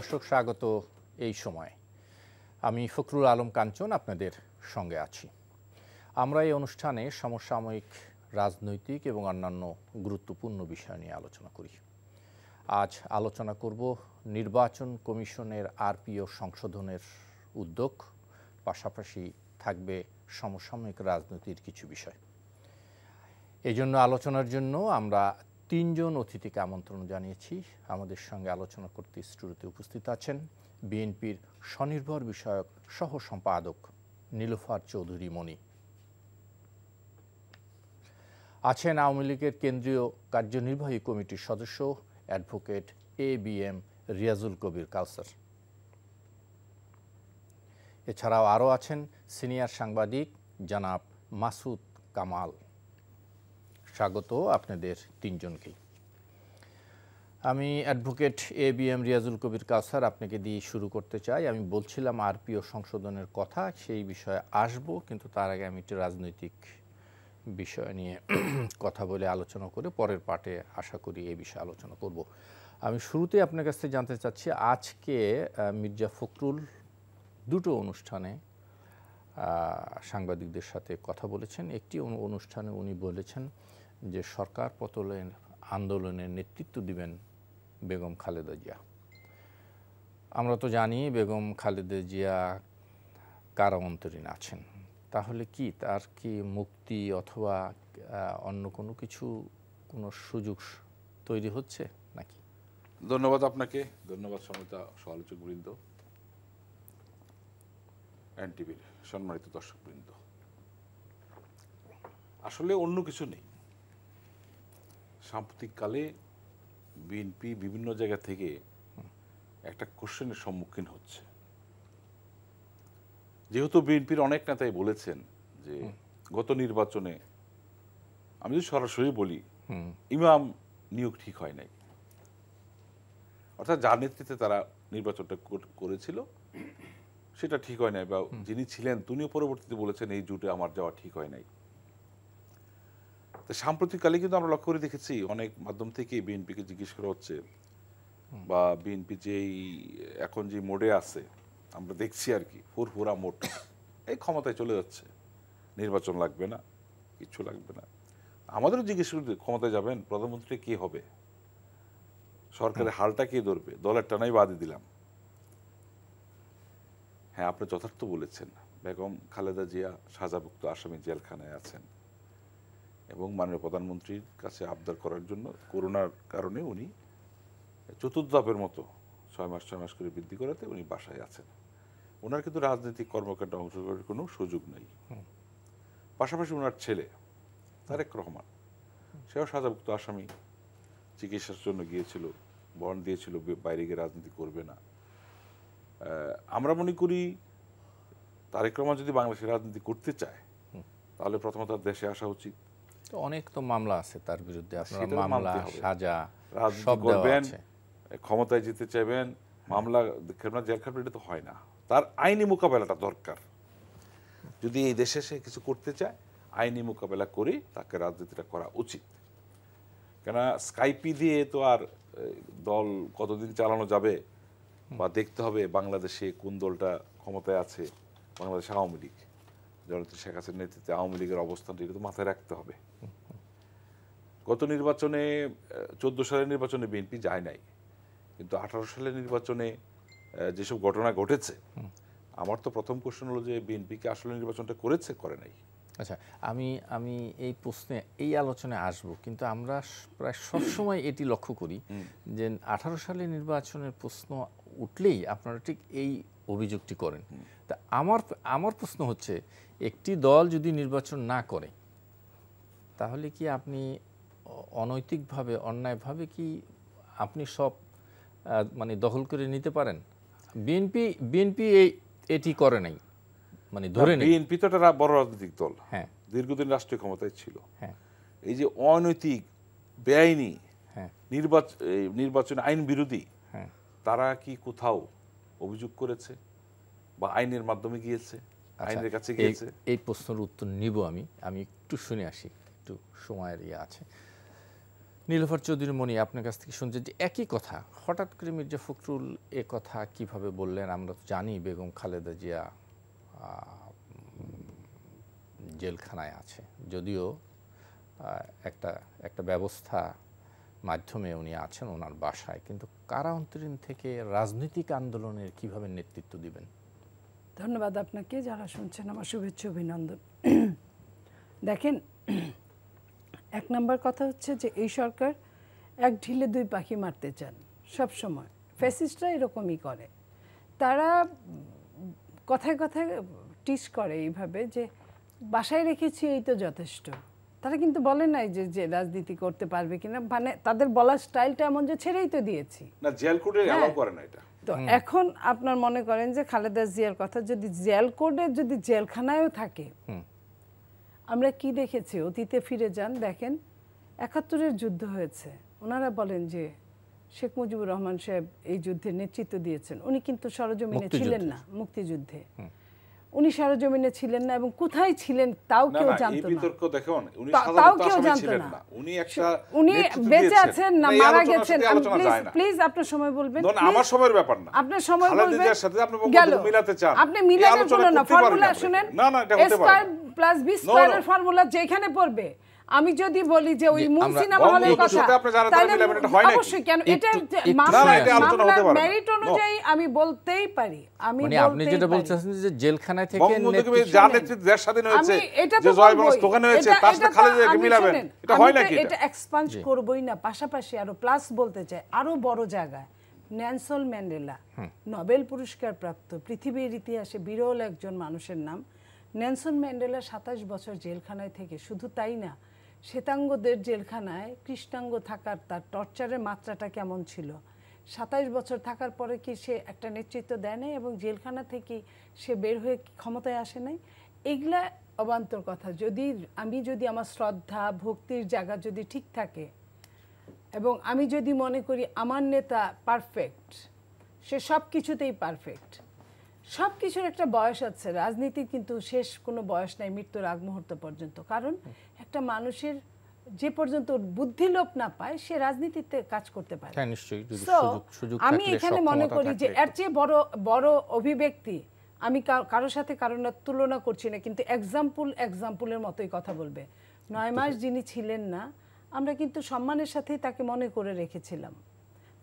দর্শক স্বাগত এই সময় আমি ফখরুল আলম কাঞ্চন আপনাদের সঙ্গে আছি আমরা এই অনুষ্ঠানে সমসাময়িক রাজনৈতিক এবং অন্যান্য গুরুত্বপূর্ণ বিষয় নিয়ে আলোচনা করি আজ আলোচনা করব নির্বাচন কমিশনের আরপিও সংশোধনের উদ্যোগ পাশাপাশি থাকবে সমসাময়িক রাজনীতির কিছু বিষয় এজন্য আলোচনার জন্য আমরা তিনজন অতিথিকে আমন্ত্রণ জানিয়েছি আমাদের সঙ্গে আলোচনা করতে স্টুডিওতে উপস্থিত আছেন বিএনপির স্বনির্ভর বিষয়ক সহ সম্পাদক নীলুফার চৌধুরী মণি আছেন আওয়ামী লীগের কেন্দ্রীয় কার্যনির্বাহী কমিটির সদস্য advocate A B M Riazul Kabir Kawsar এছাড়াও আরও আছেন সিনিয়র সাংবাদিক জনাব মাসুদ কামাল স্বাগত আপনাদের তিনজনকেই আমি advocate A B M Riazul Kabir Kawsar আপনাকে দিয়ে শুরু করতে চাই আমি বলছিলাম আরপিও সংশোধনের কথা সেই বিষয়ে আসব কিন্তু তার আগে আমি একটু রাজনৈতিক বিষয় নিয়ে কথা বলে আলোচনা করে পরের পার্টে আশা করি এ বিষয়ে আলোচনা করব আমি শুরুতে আপনার কাছ থেকে জানতে চাচ্ছি আজকে মির্জা ফখরুল দুটো অনুষ্ঠানে সাংবাদিকদের সাথে কথা বলেছেন একটি অনুষ্ঠানে উনি বলেছেন যে সরকার পতলের আন্দোলনের নেতৃত্ব দিবেন বেগম খালেদা জিয়া আমরা তো জানি বেগম খালেদা জিয়া কারা অন্তরীণ আছেন তাহলে কি তার কি মুক্তি অথবা অন্য কোনো কিছু কোনো সুযোগ তৈরি হচ্ছে নাকি ধন্যবাদ আপনাকে ধন্যবাদ সমিতা সমালোচকবৃন্দ এনটিভির সম্মানিত দর্শকবৃন্দ আসলে অন্য কিছু নেই সাম্প্রতিককালে বিএনপি বিভিন্ন জায়গা থেকে একটা কোশ্চেনের সম্মুখীন হচ্ছে যেহেতু বিএনপির অনেক নেতাই বলেছেন যে গত নির্বাচনে আমি যদি সরাসরি বলি ইমাম নিয়োগ ঠিক হয় নাই অর্থাৎ যার নেতৃত্বে তারা নির্বাচনটা করেছিল সেটা ঠিক হয় নাই বা যিনি ছিলেন তিনিও পরবর্তীতে বলেছেন এই জুটে আমার যাওয়া ঠিক হয় নাই সাম্প্রতিককালে কিন্তু আমরা লক্ষ্য করে দেখেছি অনেক মাধ্যম থেকে বিএনপিকে জিজ্ঞেস করা হচ্ছে বা বিএনপি যেই এখন যে মোডে আছে আমরা দেখছি আর কি ফুরফুরা মোট এই ক্ষমতায় চলে যাচ্ছে নির্বাচন লাগবে না কিচ্ছু লাগবে না আমাদেরও জিজ্ঞেস করতে ক্ষমতায় যাবেন প্রধানমন্ত্রী কে হবে সরকারের হালটা কে ধরবে দলের টানাই বাদে দিলাম হ্যাঁ আপনি যথার্থ বলেছেন বেগম খালেদা জিয়া সাজাভুক্ত আসামি জেলখানায় আছেন এবং মাননীয় প্রধানমন্ত্রীর কাছে আবদার করার জন্য করোনার কারণে উনি চতুর্থ ধাপের মতো ছয় মাস ছয় মাস করে বৃদ্ধি করাতে উনি বাসায় আছেন ওনার কিন্তু রাজনৈতিক কর্মকাণ্ডে অংশগ্রহণের কোনো সুযোগ নেই পাশাপাশি ওনার ছেলে তারেক রহমান সেও সাজাভুক্ত আসামি চিকিৎসার জন্য গিয়েছিল বন দিয়েছিল বাইরে গিয়ে রাজনীতি করবে না আমরা মনে করি তারেক রহমান যদি বাংলাদেশে রাজনীতি করতে চায় তাহলে প্রথমত দেশে আসা উচিত অনেক তো মামলা আছে তার বিরুদ্ধে আপনার মামলা সাজা সব করবেন ক্ষমতায় যেতে চাইবেন মামলা ক্রিমিনাল জেল খাটবে এটা তো হয় না তার আইনি মোকাবেলাটা দরকার যদি এই দেশে সে কিছু করতে চায় আইনি মোকাবেলা করে তাকে রাজনীতিটা করা উচিত কেননা স্কাইপি দিয়ে তো আর দল কতদিন চালানো যাবে বা দেখতে হবে বাংলাদেশে কোন দলটা ক্ষমতায় আছে বাংলাদেশ আওয়ামী লীগ জনতা শেখ হাসিনার নেতৃত্বে আওয়ামী লীগের অবস্থানটি এটা তো মাথায় রাখতে হবে গত নির্বাচনে চোদ্দ সালের নির্বাচনে বিএনপি যায় নাই কিন্তু আঠারো সালের নির্বাচনে যেসব ঘটনা ঘটেছে আমার তো প্রথম কোশ্চেন হলো যে বিএনপিকে আসলে নির্বাচনটা করেছে করে নাই আচ্ছা আমি আমি এই প্রশ্নে এই আলোচনায় আসব কিন্তু আমরা প্রায় সবসময় এটি লক্ষ্য করি যে আঠারো সালে নির্বাচনের প্রশ্ন উঠলেই আপনারা ঠিক এই অভিযোগটি করেন তা আমার আমার প্রশ্ন হচ্ছে একটি দল যদি নির্বাচন না করে তাহলে কি আপনি অনৈতিকভাবে অন্যায়ভাবে কি আপনি সব মানে দখল করে নিতে পারেন বিএনপি বিএনপি এটি করে নাই মানে ধরে বিএনপি তো একটা বড় রাজনৈতিক দল হ্যাঁ দীর্ঘদিন রাষ্ট্রীয় ক্ষমতায় ছিল হ্যাঁ এই যে অনৈতিক বেআইনি হ্যাঁ। নির্বাচন নির্বাচন আইন বিরোধী হ্যাঁ। তারা কি কোথাও অভিযোগ করেছে বা আইনের মাধ্যমে গিয়েছে আচ্ছা, আইনের কাছে গিয়েছে এই প্রশ্নের উত্তর নিব আমি আমি একটু শুনে আসি একটু সময়ের ইয়ে আছে নীলফার চৌধুরী মনি আপনার কাছ থেকে শুনছেন যে একই কথা হঠাৎ করে মির্জা ফখরুল এ কথা কিভাবে বললেন আমরা তো জানি বেগম খালেদা জিয়া জেলখানায় আছে যদিও একটা একটা ব্যবস্থা মাধ্যমে উনি আছেন ওনার বাসায় কিন্তু কারা অন্তরীণ থেকে রাজনৈতিক আন্দোলনের কিভাবে নেতৃত্ব দিবেন ধন্যবাদ আপনাকে যারা শুনছেন আমার শুভেচ্ছা অভিনন্দন দেখেন এক নম্বর কথা হচ্ছে যে এই সরকার এক ঢিলে দুই পাখি মারতে চান সব সময় ফেসিস্টরা এরকমই করে তারা কথায় কথায় টিস করে এইভাবে যে বাসায় রেখেছি এই তো যথেষ্ট তারা কিন্তু বলে নাই যে যে রাজনীতি করতে পারবে কিনা মানে তাদের বলার স্টাইলটা এমন যে ছেড়েই তো দিয়েছি না জেল কোর্টে এলাও হ্যাঁ। করে না এটা তো এখন আপনার মনে করেন যে খালেদা জিয়ার কথা যদি জেল কোডে যদি জেলখানায়ও থাকে আমরা কি দেখেছি অতীতে ফিরে যান দেখেন একাত্তরের যুদ্ধ হয়েছে ওনারা বলেন যে শেখ মুজিবুর রহমান সাহেব এই যুদ্ধে নেতৃত্ব দিয়েছেন উনি কিন্তু সরজমিনে ছিলেন না মুক্তিযুদ্ধে উনি সরজমিনে ছিলেন না এবং কোথায় ছিলেন তাও কেউ জানতো না বিতর্ক দেখুন উনি তাও কেউ জানতো না উনি একটা উনি বেঁচে আছেন না মারা গেছেন প্লিজ প্লিজ আপনার সময় বলবেন না আমার সময়ের ব্যাপার না আপনার সময় বলবেন সাথে আপনি বলতে মিলাতে চান আপনি মিলাতে বলুন না ফর্মুলা শুনেন না না এটা হতে পারে প্লাস বি স্কয়ারের ফর্মুলা যেখানে পড়বে আমি যদি বলি যে ওই মহলের কথা আমি বলতেই পারি মানে আপনি যেটা বলছেন যে জেলখানায় থেকে পাশাপাশি আরো প্লাস বলতে চাই আরো বড় জায়গায় ন্যানসল ম্যান্ডেলা নোবেল পুরস্কার প্রাপ্ত পৃথিবীর ইতিহাসে বিরল একজন মানুষের নাম ন্যানসন ম্যান্ডেলা সাতাশ বছর জেলখানায় থেকে শুধু তাই না শ্বেতাঙ্গদের জেলখানায় কৃষ্ণাঙ্গ থাকার তার টর্চারের মাত্রাটা কেমন ছিল সাতাইশ বছর থাকার পরে কি সে একটা নেতৃত্ব দেয় নাই এবং জেলখানা থেকে সে বের হয়ে ক্ষমতায় আসে নাই এগুলা অবান্তর কথা যদি আমি যদি আমার শ্রদ্ধা ভক্তির জায়গা যদি ঠিক থাকে এবং আমি যদি মনে করি আমার নেতা পারফেক্ট সে সব কিছুতেই পারফেক্ট সব কিছুর একটা বয়স আছে রাজনীতির কিন্তু শেষ কোনো বয়স নাই মৃত্যুর আগ মুহূর্ত পর্যন্ত কারণ একটা মানুষের যে পর্যন্ত বুদ্ধি লোপ না পায় সে রাজনীতিতে কাজ করতে পারে হ্যাঁ, আমি এখানে মনে করি যে এর চেয়ে বড় বড় অভিব্যক্তি আমি কারোর সাথে কারোর তুলনা করছি না কিন্তু এক্সাম্পল এক্সাম্পলের মতোই কথা বলবে নয় মাস যিনি ছিলেন না আমরা কিন্তু সম্মানের সাথেই তাকে মনে করে রেখেছিলাম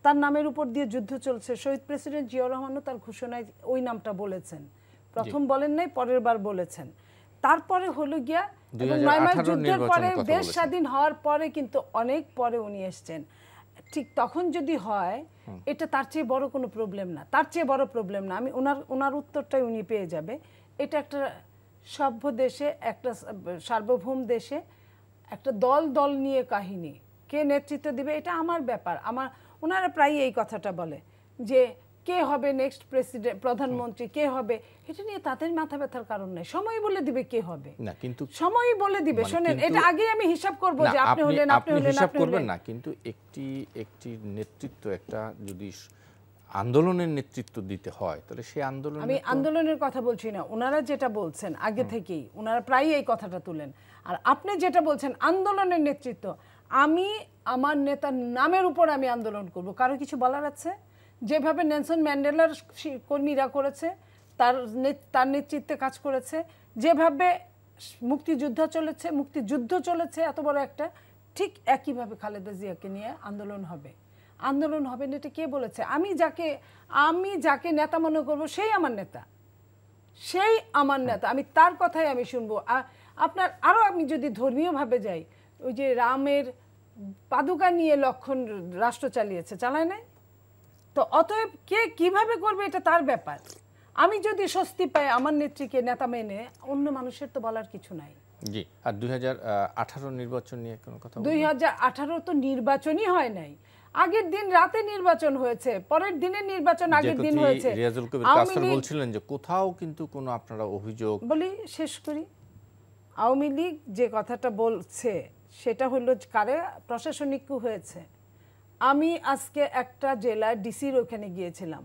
তার নামের উপর দিয়ে যুদ্ধ চলছে শহীদ প্রেসিডেন্ট জিয়া রহমানও তার ঘোষণায় ওই নামটা বলেছেন প্রথম বলেন নাই পরের বার বলেছেন তারপরে হলো গিয়া যুদ্ধের পরে দেশ স্বাধীন হওয়ার পরে কিন্তু অনেক পরে উনি এসছেন ঠিক তখন যদি হয় এটা তার চেয়ে বড় কোনো প্রবলেম না তার চেয়ে বড় প্রবলেম না আমি ওনার ওনার উত্তরটাই উনি পেয়ে যাবে এটা একটা সভ্য দেশে একটা সার্বভৌম দেশে একটা দল দল নিয়ে কাহিনী কে নেতৃত্ব দিবে এটা আমার ব্যাপার আমার ওনারা প্রায়ই এই কথাটা বলে যে কে হবে নেক্সট প্রেসিডেন্ট প্রধানমন্ত্রী কে হবে এটা নিয়ে তাদের মাথা ব্যথার কারণ নাই সময় বলে দিবে কে হবে না কিন্তু সময় বলে দিবে মানে শুনেন এটা আগে আমি হিসাব করব যে আপনি হলেন আপনি হলেন হিসাব করবেন না কিন্তু একটি একটি নেতৃত্ব একটা যদি আন্দোলনের নেতৃত্ব দিতে হয় তাহলে সেই আন্দোলন আমি আন্দোলনের কথা বলছি না ওনারা যেটা বলছেন আগে থেকেই ওনারা প্রায়ই এই কথাটা তুলেন আর আপনি যেটা বলছেন আন্দোলনের নেতৃত্ব আমি আমার নেতার নামের উপর আমি আন্দোলন করব কারো কিছু বলার আছে যেভাবে নেলসন ম্যান্ডেলার কর্মীরা করেছে তার তার নেতৃত্বে কাজ করেছে যেভাবে মুক্তিযুদ্ধ চলেছে মুক্তিযুদ্ধ চলেছে এত বড় একটা ঠিক একইভাবে খালেদা জিয়াকে নিয়ে আন্দোলন হবে আন্দোলন হবে না এটা কে বলেছে আমি যাকে আমি যাকে নেতা মনে করব সেই আমার নেতা সেই আমার নেতা আমি তার কথাই আমি শুনবো আপনার আরও আমি যদি ধর্মীয়ভাবে যাই ওই যে রামের পাদুকা নিয়ে লক্ষণ রাষ্ট্র চালিয়েছে চালায় নাই তো অতএব কে কিভাবে করবে এটা তার ব্যাপার আমি যদি স্বস্তি পাই আমার নেত্রীকে নেতা মেনে অন্য মানুষের তো বলার কিছু নাই জি আর দুই নির্বাচন নিয়ে কোনো কথা দুই তো নির্বাচনই হয় নাই আগের দিন রাতে নির্বাচন হয়েছে পরের দিনের নির্বাচন আগের দিন হয়েছে রিয়াজুল কবির কাসার বলছিলেন যে কোথাও কিন্তু কোনো আপনারা অভিযোগ বলি শেষ করি আওয়ামী লীগ যে কথাটা বলছে সেটা হলো কারে প্রশাসনিক হয়েছে আমি আজকে একটা জেলার ডিসির ওখানে গিয়েছিলাম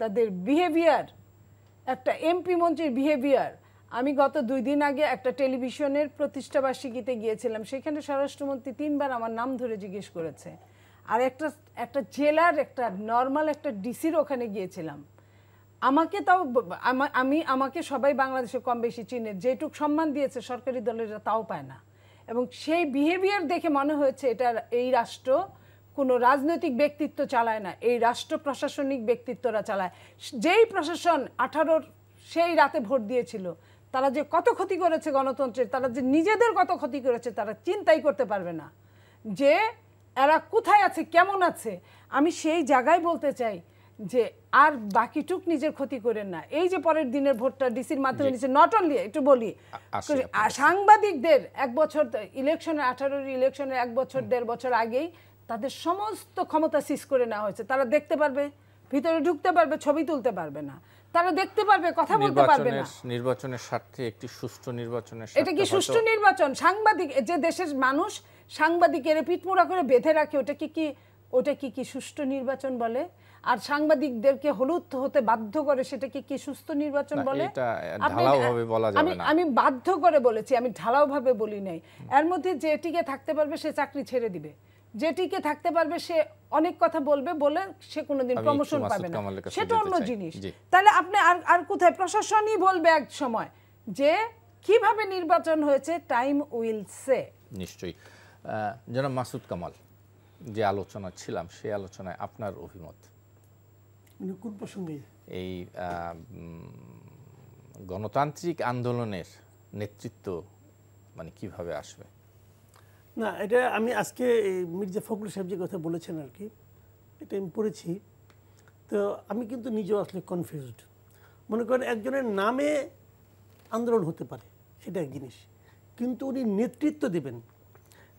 তাদের বিহেভিয়ার একটা এমপি মন্ত্রীর বিহেভিয়ার আমি গত দুই দিন আগে একটা টেলিভিশনের প্রতিষ্ঠাবার্ষিকীতে গিয়েছিলাম সেখানে স্বরাষ্ট্রমন্ত্রী তিনবার আমার নাম ধরে জিজ্ঞেস করেছে আর একটা একটা জেলার একটা নর্মাল একটা ডিসির ওখানে গিয়েছিলাম আমাকে তাও আমি আমাকে সবাই বাংলাদেশে কম বেশি চিনে যেটুক সম্মান দিয়েছে সরকারি দলেরা তাও পায় না এবং সেই বিহেভিয়ার দেখে মনে হয়েছে এটা এই রাষ্ট্র কোনো রাজনৈতিক ব্যক্তিত্ব চালায় না এই রাষ্ট্র প্রশাসনিক ব্যক্তিত্বরা চালায় যেই প্রশাসন আঠারোর সেই রাতে ভোট দিয়েছিল তারা যে কত ক্ষতি করেছে গণতন্ত্রের তারা যে নিজেদের কত ক্ষতি করেছে তারা চিন্তাই করতে পারবে না যে এরা কোথায় আছে কেমন আছে আমি সেই জায়গায় বলতে চাই যে আর বাকিটুক নিজের ক্ষতি করেন না এই যে পরের দিনের ভোটটা ডিসির মাধ্যমে নিচ্ছে নট অনলি একটু বলি সাংবাদিকদের এক বছর ইলেকশনের আঠারোর ইলেকশনের এক বছর দেড় বছর আগেই তাদের সমস্ত ক্ষমতা সিস করে নেওয়া হয়েছে তারা দেখতে পারবে ভিতরে ঢুকতে পারবে ছবি তুলতে পারবে না তারা দেখতে পারবে কথা বলতে পারবে না নির্বাচনের স্বার্থে একটি সুষ্ঠু নির্বাচনের এটা কি সুষ্ঠু নির্বাচন সাংবাদিক যে দেশের মানুষ সাংবাদিকের পিটমোড়া করে বেঁধে রাখে ওটা কি কি ওটা কি কি সুষ্ঠু নির্বাচন বলে আর সাংবাদিকদেরকে হলুদ হতে বাধ্য করে সেটা কি কি সুস্থ নির্বাচন বলে আমি আমি বাধ্য করে বলেছি আমি ঢালাও ভাবে বলি নাই এর মধ্যে যে টিকে থাকতে পারবে সে চাকরি ছেড়ে দিবে যেটিকে থাকতে পারবে সে অনেক কথা বলবে বলে সে কোনোদিন প্রমোশন পাবে না সেটা অন্য জিনিস তাহলে আপনি আর আর কোথায় প্রশাসনই বলবে এক সময় যে কিভাবে নির্বাচন হয়েছে টাইম উইল সে নিশ্চয়ই যারা মাসুদ কামাল যে আলোচনা ছিলাম সেই আলোচনায় আপনার অভিমত মানে কোন প্রসঙ্গে এই গণতান্ত্রিক আন্দোলনের নেতৃত্ব মানে কিভাবে আসবে না এটা আমি আজকে মির্জা ফখরুল সাহেব যে কথা বলেছেন আর কি এটা আমি পড়েছি তো আমি কিন্তু নিজেও আসলে কনফিউজড মনে করেন একজনের নামে আন্দোলন হতে পারে সেটা এক জিনিস কিন্তু উনি নেতৃত্ব দেবেন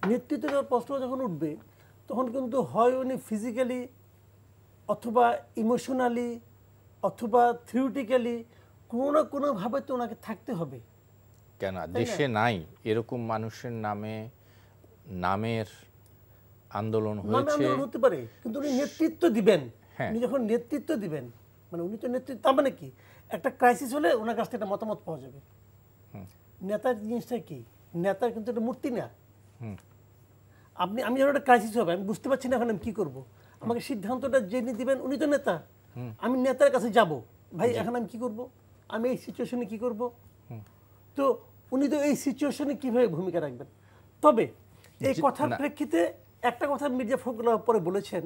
নেতৃত্ব দেওয়ার প্রশ্ন যখন উঠবে তখন কিন্তু হয় উনি ফিজিক্যালি অথবা ইমোশনালি অথবা থিওরিটিক্যালি কোনো না কোনোভাবে তো ওনাকে থাকতে হবে কেন দেশে নাই এরকম মানুষের নামে নামের আন্দোলন হয়েছে হতে পারে কিন্তু উনি নেতৃত্ব দিবেন হ্যাঁ। উনি যখন নেতৃত্ব দিবেন মানে উনি তো নেতৃত্ব তার মানে কি একটা ক্রাইসিস হলে ওনার কাছ থেকে একটা মতামত পাওয়া যাবে নেতার জিনিসটা কি নেতার কিন্তু একটা মূর্তি না আপনি আমি যখন একটা ক্রাইসিস হবে আমি বুঝতে পারছি না এখন আমি কী করবো আমাকে সিদ্ধান্তটা যিনি দিবেন উনি তো নেতা আমি নেতার কাছে যাব ভাই এখন আমি কি করব আমি এই সিচুয়েশনে কি করব তো উনি তো এই সিচুয়েশনে কিভাবে ভূমিকা রাখবেন তবে এই কথার প্রেক্ষিতে একটা কথা মির্জা ফখরুল পরে বলেছেন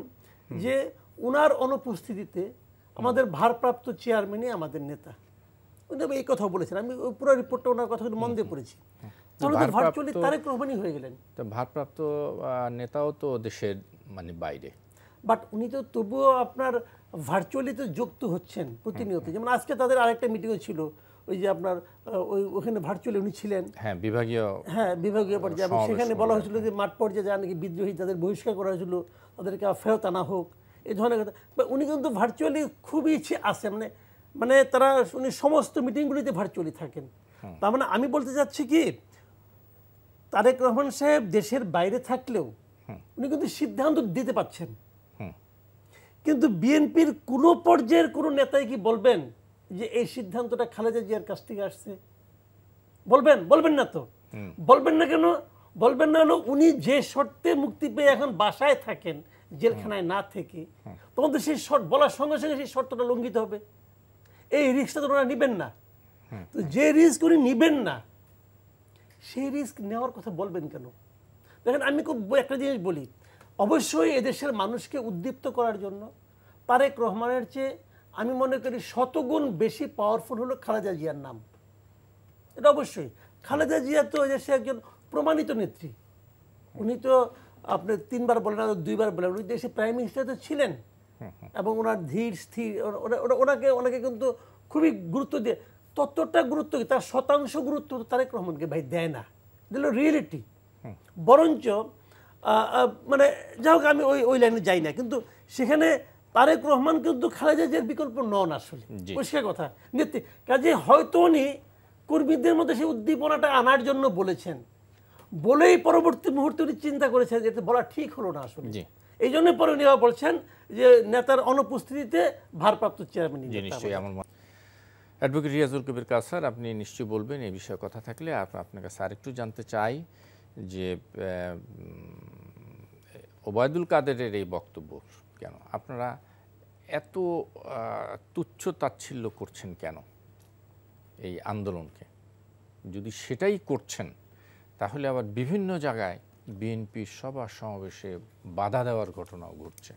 যে উনার অনুপস্থিতিতে আমাদের ভারপ্রাপ্ত চেয়ারম্যানই আমাদের নেতা উনি এই কথা বলেছেন আমি পুরো রিপোর্টটা ওনার কথা মন দিয়ে পড়েছি তারেক রহমানই হয়ে গেলেন ভারপ্রাপ্ত নেতাও তো দেশের মানে বাইরে বাট উনি তো তবুও আপনার ভার্চুয়ালি তো যুক্ত হচ্ছেন প্রতিনিয়ত হ্যাঁ, হ্যাঁ। যেমন আজকে তাদের আরেকটা মিটিংও ছিল ওই যে আপনার ওই ওখানে ভার্চুয়ালি উনি ছিলেন হ্যাঁ বিভাগীয় হ্যাঁ বিভাগীয় পর্যায়ে সেখানে বলা হয়েছিল যে মাঠ পর্যায়ে যারা নাকি বিদ্রোহী যাদের বহিষ্কার করা হয়েছিল তাদেরকে ফেরত আনা হোক এই ধরনের কথা উনি কিন্তু ভার্চুয়ালি খুবই ইচ্ছে আছে মানে মানে তারা উনি সমস্ত মিটিংগুলিতে ভার্চুয়ালি থাকেন তার মানে আমি বলতে চাচ্ছি কি তারেক রহমান সাহেব দেশের বাইরে থাকলেও উনি কিন্তু সিদ্ধান্ত দিতে পারছেন কিন্তু বিএনপির কোনো পর্যায়ের কোনো নেতাই কি বলবেন যে এই সিদ্ধান্তটা খালেদা জিয়ার কাছ থেকে আসছে বলবেন বলবেন না তো বলবেন না কেন বলবেন না কেন উনি যে শর্তে মুক্তি পেয়ে এখন বাসায় থাকেন জেলখানায় না থেকে তখন তো সেই শর্ত বলার সঙ্গে সঙ্গে সেই শর্তটা লঙ্ঘিত হবে এই রিস্কটা তো ওনারা নেবেন না তো যে রিস্ক উনি নেবেন না সেই রিস্ক নেওয়ার কথা বলবেন কেন দেখেন আমি খুব একটা জিনিস বলি অবশ্যই এদেশের মানুষকে উদ্দীপ্ত করার জন্য তারেক রহমানের চেয়ে আমি মনে করি শতগুণ বেশি পাওয়ারফুল হলো খালেদা জিয়ার নাম এটা অবশ্যই খালেদা জিয়া তো সে একজন প্রমাণিত নেত্রী উনি তো আপনি তিনবার বলেন দুইবার বলেন উনি দেশে প্রাইম মিনিস্টার তো ছিলেন এবং ওনার ধীর স্থির ওনাকে ওনাকে কিন্তু খুবই গুরুত্ব দিয়ে ততটা গুরুত্ব তার শতাংশ গুরুত্ব তারেক রহমানকে ভাই দেয় না দিল রিয়েলিটি বরঞ্চ মানে যাই হোক আমি ওই ওই লাইনে যাই না কিন্তু সেখানে তারেক রহমান কিন্তু খালেদাজের বিকল্প নন আসলে পরিষ্কার কথা কাজে হয়তো উনি কর্মীদের মধ্যে সেই উদ্দীপনাটা আনার জন্য বলেছেন বলেই পরবর্তী মুহূর্তে উনি চিন্তা করেছেন যে বলা ঠিক হলো না আসলে এই জন্য পরে উনি বলছেন যে নেতার অনুপস্থিতিতে ভারপ্রাপ্ত চেয়ারম্যান আমার অ্যাডভোকেট রিয়াজুল কবির কাসার আপনি নিশ্চয়ই বলবেন এই বিষয়ে কথা থাকলে আপনাকে স্যার একটু জানতে চাই যে ওবায়দুল কাদেরের এই বক্তব্য কেন আপনারা এত তুচ্ছ তাচ্ছিল্য করছেন কেন এই আন্দোলনকে যদি সেটাই করছেন তাহলে আবার বিভিন্ন জায়গায় বিএনপির সভা সমাবেশে বাধা দেওয়ার ঘটনাও ঘটছে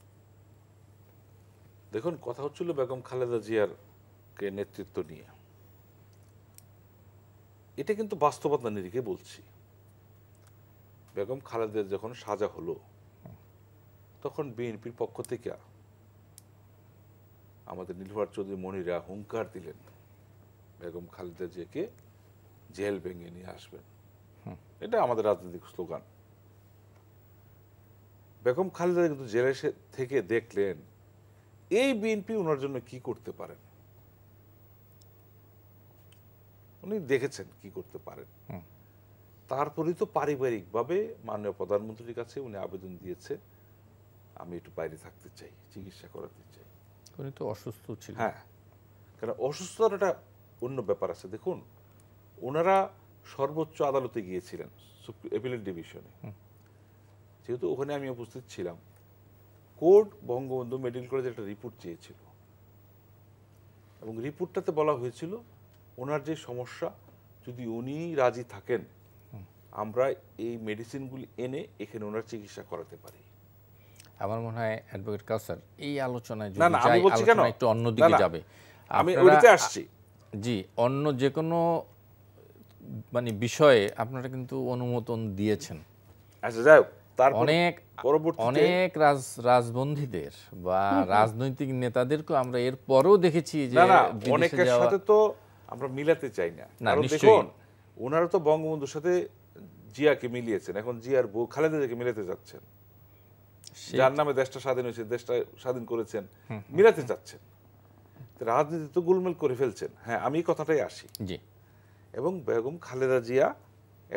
দেখুন কথা হচ্ছিল বেগম খালেদা জিয়ার কে নেতৃত্ব নিয়ে এটা কিন্তু বাস্তবতা নিরিখে বলছি বেগম খালেদের যখন সাজা হলো তখন বিএনপির পক্ষ থেকে আমাদের নীলভার চৌধুরী মনিরা হুঙ্কার দিলেন বেগম খালেদা জিয়াকে জেল ভেঙে নিয়ে আসবেন এটা আমাদের রাজনৈতিক স্লোগান বেগম খালেদা কিন্তু জেলে থেকে দেখলেন এই বিএনপি ওনার জন্য কি করতে পারেন উনি দেখেছেন কি করতে পারেন তারপরেই তো পারিবারিকভাবে মাননীয় প্রধানমন্ত্রীর কাছে উনি আবেদন দিয়েছে আমি একটু বাইরে থাকতে চাই চিকিৎসা করাতে চাই উনি তো অসুস্থ ছিল হ্যাঁ কারণ একটা অন্য ব্যাপার আছে দেখুন ওনারা সর্বোচ্চ আদালতে গিয়েছিলেন এপিলেট ডিভিশনে যেহেতু ওখানে আমি উপস্থিত ছিলাম কোর্ট বঙ্গবন্ধু মেডিকেল কলেজে একটা রিপোর্ট চেয়েছিল এবং রিপোর্টটাতে বলা হয়েছিল ওনার যে সমস্যা যদি উনি রাজি থাকেন আমরা এই মেডিসিনগুলি এনে এখানে ওনার চিকিৎসা করাতে পারি আমার মনে হয় অ্যাডভোকেট কাউসার এই আলোচনায় যদি যাই আলোচনা একটু অন্যদিকে যাবে আমি ওইটাতে আসছি জি অন্য যে কোনো মানে বিষয়ে আপনারা কিন্তু অনুমোদন দিয়েছেন আচ্ছা যাই অনেক অনেক রাজ রাজবন্ধীদের বা রাজনৈতিক নেতাদেরকে আমরা এর পরেও দেখেছি যে অনেকের সাথে তো আমরা মিলাতে চাই না কারণ দেখুন ওনারা তো বঙ্গবন্ধুর সাথে জিয়াকে মিলিয়েছেন এখন জিয়ার বউ খালেদাকে মিলাতে যাচ্ছেন যার নামে দেশটা স্বাধীন হয়েছে দেশটা স্বাধীন করেছেন মিলাতে চাচ্ছেন রাজনীতি তো গোলমেল করে ফেলছেন হ্যাঁ আমি কথাটাই আসি জি এবং বেগম খালেদা জিয়া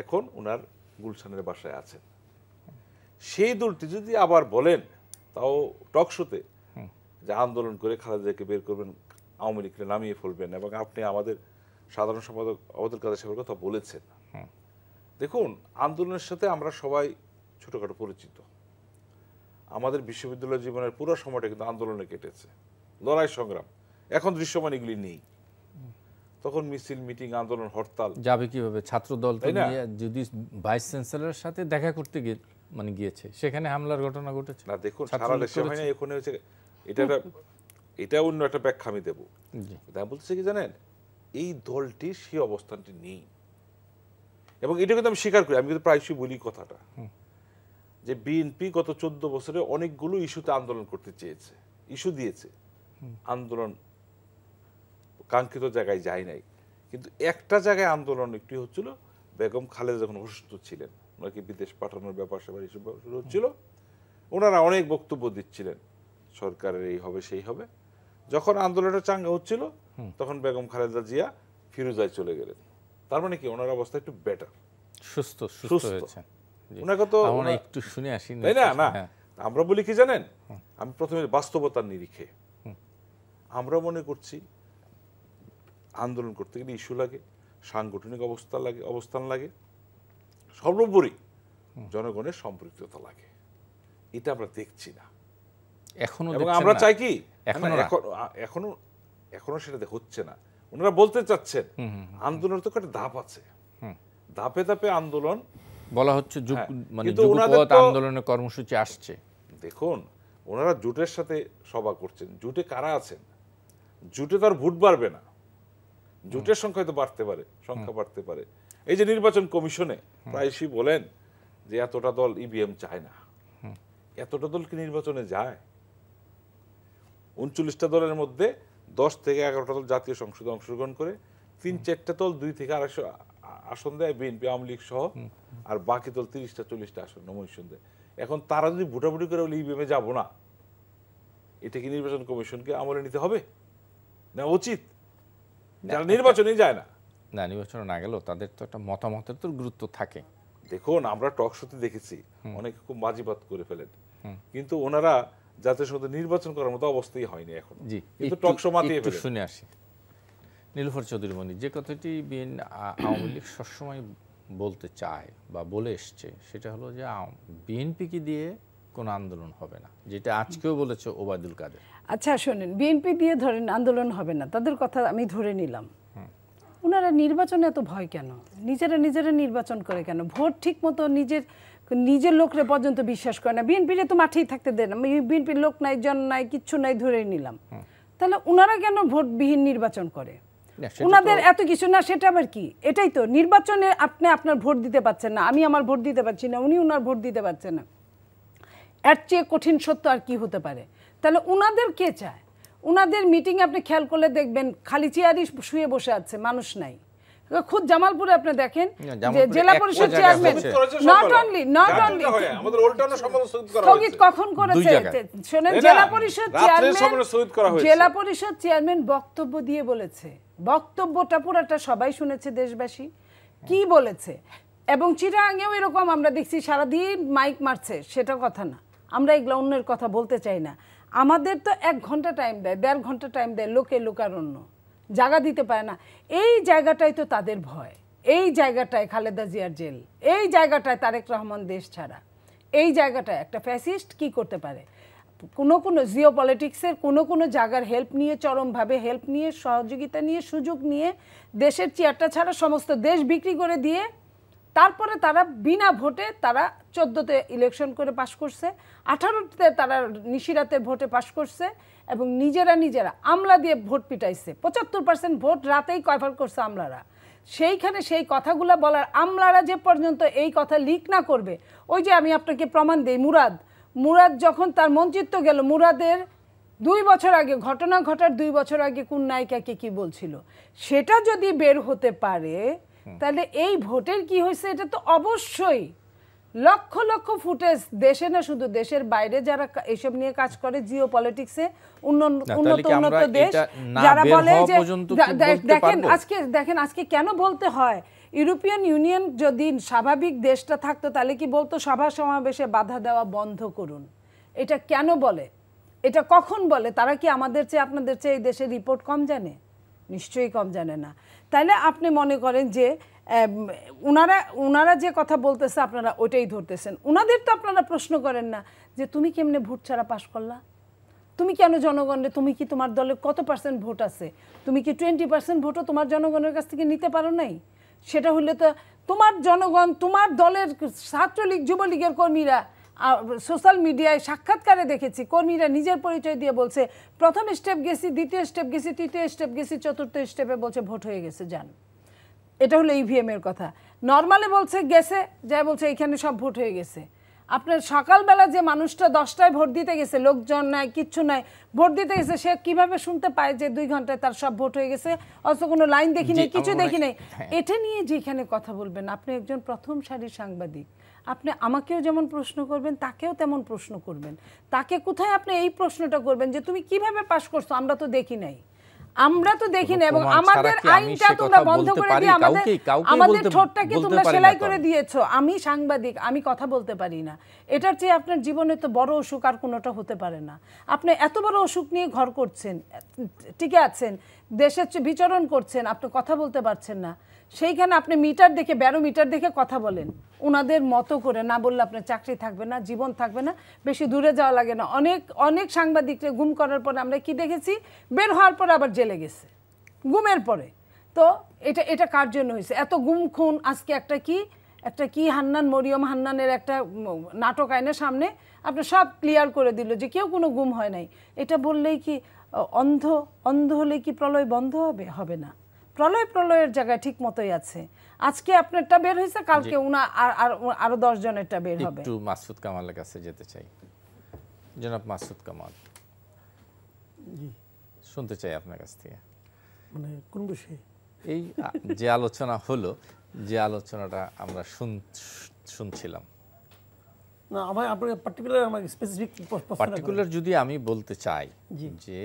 এখন ওনার গুলশানের বাসায় আছেন সেই দলটি যদি আবার বলেন তাও টকশোতে যে আন্দোলন করে খালেদাকে বের করবেন আওয়ামী লীগকে নামিয়ে ফেলবেন এবং আপনি আমাদের সাধারণ সম্পাদক অবদুল কাদের সাহেবের কথা বলেছেন দেখুন আন্দোলনের সাথে আমরা সবাই ছোটোখাটো পরিচিত আমাদের বিশ্ববিদ্যালয় জীবনের পুরো সময়টা কিন্তু আন্দোলনে কেটেছে লড়াই সংগ্রাম এখন দৃশ্যমান এগুলি নেই তখন মিছিল মিটিং আন্দোলন হরতাল যাবে কিভাবে ছাত্র দল যদি ভাইস চ্যান্সেলরের সাথে দেখা করতে গিয়ে মানে গিয়েছে সেখানে হামলার ঘটনা ঘটেছে না দেখুন সারা দেশে হয় না এখানে হচ্ছে এটা এটা অন্য একটা ব্যাখ্যা আমি দেবো তা বলতেছে কি জানেন এই দলটি সেই অবস্থানটি নেই এবং এটা কিন্তু আমি স্বীকার করি আমি কিন্তু প্রায়শই বলি কথাটা যে বিএনপি গত চোদ্দ বছরে অনেকগুলো ইস্যুতে আন্দোলন করতে চেয়েছে ইস্যু দিয়েছে আন্দোলন কাঙ্ক্ষিত জায়গায় যায় নাই কিন্তু একটা জায়গায় আন্দোলন একটি হচ্ছিল বেগম খালেদা যখন অসুস্থ ছিলেন ওনাকে বিদেশ পাঠানোর ব্যাপার সেবার ইস্যু শুরু হচ্ছিল ওনারা অনেক বক্তব্য দিচ্ছিলেন সরকারের এই হবে সেই হবে যখন আন্দোলনটা চাঙ্গা হচ্ছিল তখন বেগম খালেদা জিয়া ফিরুজায় চলে গেলেন তার মানে কি ওনার অবস্থা একটু বেটার সুস্থ সুস্থ হয়েছে ওনাকে তো আমরা একটু শুনে আসি তাই না না হ্যাঁ। আমরা বলি কি জানেন আমি প্রথমে বাস্তবতার নিরিখে আমরা মনে করছি আন্দোলন করতে গেলে ইস্যু লাগে সাংগঠনিক অবস্থা লাগে অবস্থান লাগে সর্বোপরি জনগণের সম্পৃক্ততা লাগে এটা আমরা দেখছি না এখনো আমরা চাই কি এখনো এখনো এখনো সেটাতে হচ্ছে না ওনারা বলতে চাচ্ছেন আন্দোলনের তো একটা ধাপ আছে ধাপে ধাপে আন্দোলন বলা হচ্ছে হ্যাঁ, মানে যুগপথ আন্দোলনের কর্মসূচি আসছে দেখুন ওনারা জোটের সাথে সভা করছেন জোটে কারা আছেন জোটে তার ভোট বাড়বে না জোটের সংখ্যা হয়তো বাড়তে পারে সংখ্যা বাড়তে পারে এই যে নির্বাচন কমিশনে প্রায়শই বলেন যে এতটা দল ইভিএম e চায় না এতটা দল কি নির্বাচনে যায় উনচল্লিশটা দলের মধ্যে দশ থেকে এগারোটা দল জাতীয় সংসদে অংশগ্রহণ করে তিন চারটা দল দুই থেকে আড়াইশো আসন দেয় বিএনপি আওয়ামী লীগ সহ আর বাকি দল তিরিশটা চল্লিশটা আসন নমিনেশন দেয় এখন তারা যদি ভোটাভুটি করে বলে ইভিএমে যাবো না এটা কি নির্বাচন কমিশনকে আমলে নিতে হবে না উচিত যারা নির্বাচনে যায় না না নির্বাচনে না গেলেও তাদের তো একটা মতামতের তো গুরুত্ব থাকে দেখুন আমরা টক শোতে দেখেছি অনেকে খুব বাজিবাদ করে ফেলেন কিন্তু ওনারা জাতীয় সংসদে নির্বাচন করার মতো অবস্থাই হয়নি এখন জি কিন্তু টক শো মাতিয়ে শুনে আসি নীলফর মন্দির যে কথাটি বিএন আওয়ামী লীগ সবসময় বলতে চায় বা বলে এসছে সেটা হলো যে বিএনপিকে দিয়ে কোনো আন্দোলন হবে না যেটা আজকেও বলেছে ওবায়দুল কাদের আচ্ছা শোনেন বিএনপি দিয়ে ধরেন আন্দোলন হবে না তাদের কথা আমি ধরে নিলাম ওনারা নির্বাচনে এত ভয় কেন নিজেরা নিজেরা নির্বাচন করে কেন ভোট ঠিক মতো নিজের নিজের লোকরে পর্যন্ত বিশ্বাস করে না বিএনপিরে তো মাঠেই থাকতে দেয় না বিএনপির লোক নাই জন নাই কিচ্ছু নাই ধরে নিলাম তাহলে ওনারা কেন ভোটবিহীন নির্বাচন করে উনাদের এত কিছু না সেটা আবার কি এটাই তো নির্বাচনে আপনি আপনার ভোট দিতে পারছেন না আমি আমার ভোট দিতে পারছি না উনি ওনার ভোট দিতে পারছেন না এর চেয়ে কঠিন সত্য আর কি হতে পারে তাহলে ওনাদের কে চায় ওনাদের মিটিংয়ে আপনি খেয়াল করলে দেখবেন খালি চেয়ারই শুয়ে বসে আছে মানুষ নাই আচ্ছা, খুদ জামালপুরে আপনি দেখেন যে জেলা পরিষদ chairman not only not only আমাদের ওল্টানো স্থগিত কখন করেছে শুনেন জেলা পরিষদ চেয়ারম্যান জেলা পরিষদ চেয়ারম্যান বক্তব্য দিয়ে বলেছে বক্তব্যটা পুরাটা সবাই শুনেছে দেশবাসী কি বলেছে এবং চিরাঙ্গেও এরকম আমরা দেখছি সারাদিন মাইক মারছে সেটা কথা না আমরা এগুলো অন্যের কথা বলতে চাই না আমাদের তো এক ঘন্টা টাইম দেয় দেড় ঘন্টা টাইম দেয় লোকে লোকারণ্য জায়গা দিতে পারে না এই জায়গাটাই তো তাদের ভয় এই জায়গাটায় খালেদা জিয়ার জেল এই জায়গাটায় তারেক রহমান দেশ ছাড়া এই জায়গাটায় একটা ফ্যাসিস্ট কি করতে পারে কোনো কোনো জিও পলিটিক্সের কোনো কোনো জায়গার হেল্প নিয়ে চরমভাবে হেল্প নিয়ে সহযোগিতা নিয়ে সুযোগ নিয়ে দেশের চেয়ারটা ছাড়া সমস্ত দেশ বিক্রি করে দিয়ে তারপরে তারা বিনা ভোটে তারা চোদ্দোতে ইলেকশন করে পাশ করছে আঠারোতে তারা নিশিরাতের ভোটে পাশ করছে এবং নিজেরা নিজেরা আমলা দিয়ে ভোট পিটাইছে পঁচাত্তর পার্সেন্ট ভোট রাতেই কভার করছে আমলারা সেইখানে সেই কথাগুলো বলার আমলারা যে পর্যন্ত এই কথা লিক না করবে ওই যে আমি আপনাকে প্রমাণ দিই মুরাদ মুরাদ যখন তার মঞ্চিত্ব গেল মুরাদের দুই বছর আগে ঘটনা ঘটার দুই বছর আগে কোন নায়িকাকে কি বলছিল সেটা যদি বের হতে পারে তাহলে এই ভোটের কি হয়েছে এটা তো অবশ্যই লক্ষ লক্ষ ফুটেজ দেশে না শুধু দেশের বাইরে যারা এসব নিয়ে কাজ করে জিও পলিটিক্সে উন্নত উন্নত দেশ যারা বলে যে দেখেন আজকে দেখেন আজকে কেন বলতে হয় ইউরোপিয়ান ইউনিয়ন যদি স্বাভাবিক দেশটা থাকতো তাহলে কি বলতো সভা সমাবেশে বাধা দেওয়া বন্ধ করুন এটা কেন বলে এটা কখন বলে তারা কি আমাদের চেয়ে আপনাদের চেয়ে এই দেশের রিপোর্ট কম জানে নিশ্চয়ই কম জানে না তাহলে আপনি মনে করেন যে উনারা ওনারা যে কথা বলতেছে আপনারা ওইটাই ধরতেছেন ওনাদের তো আপনারা প্রশ্ন করেন না যে তুমি কেমনে ভোট ছাড়া পাশ করলা তুমি কেন জনগণের তুমি কি তোমার দলে কত পার্সেন্ট ভোট আছে তুমি কি টোয়েন্টি পার্সেন্ট ভোটও তোমার জনগণের কাছ থেকে নিতে পারো নাই সেটা হলে তো তোমার জনগণ তোমার দলের ছাত্রলীগ যুবলীগের কর্মীরা সোশ্যাল মিডিয়ায় সাক্ষাৎকারে দেখেছি কর্মীরা নিজের পরিচয় দিয়ে বলছে প্রথম স্টেপ গেছি দ্বিতীয় স্টেপ গেছি তৃতীয় স্টেপ গেছি চতুর্থ স্টেপে বলছে ভোট হয়ে গেছে যান এটা হলো ইভিএম e এর কথা নর্মালে বলছে গেছে যা বলছে এখানে সব ভোট হয়ে গেছে আপনার সকালবেলা যে মানুষটা দশটায় ভোট দিতে গেছে লোকজন নাই কিচ্ছু নাই ভোট দিতে গেছে সে কিভাবে শুনতে পায় যে দুই ঘন্টায় তার সব ভোট হয়ে গেছে অথচ কোনো লাইন দেখি নেই কিছু দেখি নেই হ্যাঁ। এটা নিয়ে যেখানে কথা বলবেন আপনি একজন প্রথম সারির সাংবাদিক আপনি আমাকেও যেমন প্রশ্ন করবেন তাকেও তেমন প্রশ্ন করবেন তাকে কোথায় আপনি এই প্রশ্নটা করবেন যে তুমি কিভাবে পাশ করছো আমরা তো দেখি নাই আমরা তো দেখি না এবং আমাদের আইনটা তোমরা বন্ধ করে দিয়ে আমাদের আমাদের ঠোঁটটাকে তোমরা সেলাই করে দিয়েছো আমি সাংবাদিক আমি কথা বলতে পারি না এটার চেয়ে আপনার জীবনে তো বড় অসুখ আর কোনোটা হতে পারে না আপনি এত বড় অসুখ নিয়ে ঘর করছেন টিকে আছেন দেশের বিচরণ করছেন আপনি কথা বলতে পারছেন না সেইখানে আপনি মিটার দেখে ব্যারো মিটার দেখে কথা বলেন ওনাদের মতো করে না বললে আপনার চাকরি থাকবে না জীবন থাকবে না বেশি দূরে যাওয়া লাগে না অনেক অনেক সাংবাদিকরা গুম করার পরে আমরা কি দেখেছি বের হওয়ার পরে আবার জেলে গেছে গুমের পরে তো এটা এটা কার জন্য হয়েছে এত গুম খুন আজকে একটা কি একটা কি হান্নান মরিয়ম হান্নানের একটা নাটক আইনের সামনে আপনার সব ক্লিয়ার করে দিল যে কেউ কোনো গুম হয় নাই এটা বললেই কি অন্ধ অন্ধ হলে কি প্রলয় বন্ধ হবে হবে না প্রলয় প্রলয়ের জায়গায় ঠিক মতোই আছে আজকে আপনারটা বের হয়েছে কালকে উনা আর আরো দশ জনেরটা বের হবে একটু মাসুদ কামালের কাছে যেতে চাই জনাব মাসুদ কামাল শুনতে চাই আপনার কাছ থেকে মানে কোন বিষয়ে এই যে আলোচনা হলো যে আলোচনাটা আমরা শুন শুনছিলাম না আমার আপনার পার্টিকুলার আমার স্পেসিফিক পার্টিকুলার যদি আমি বলতে চাই যে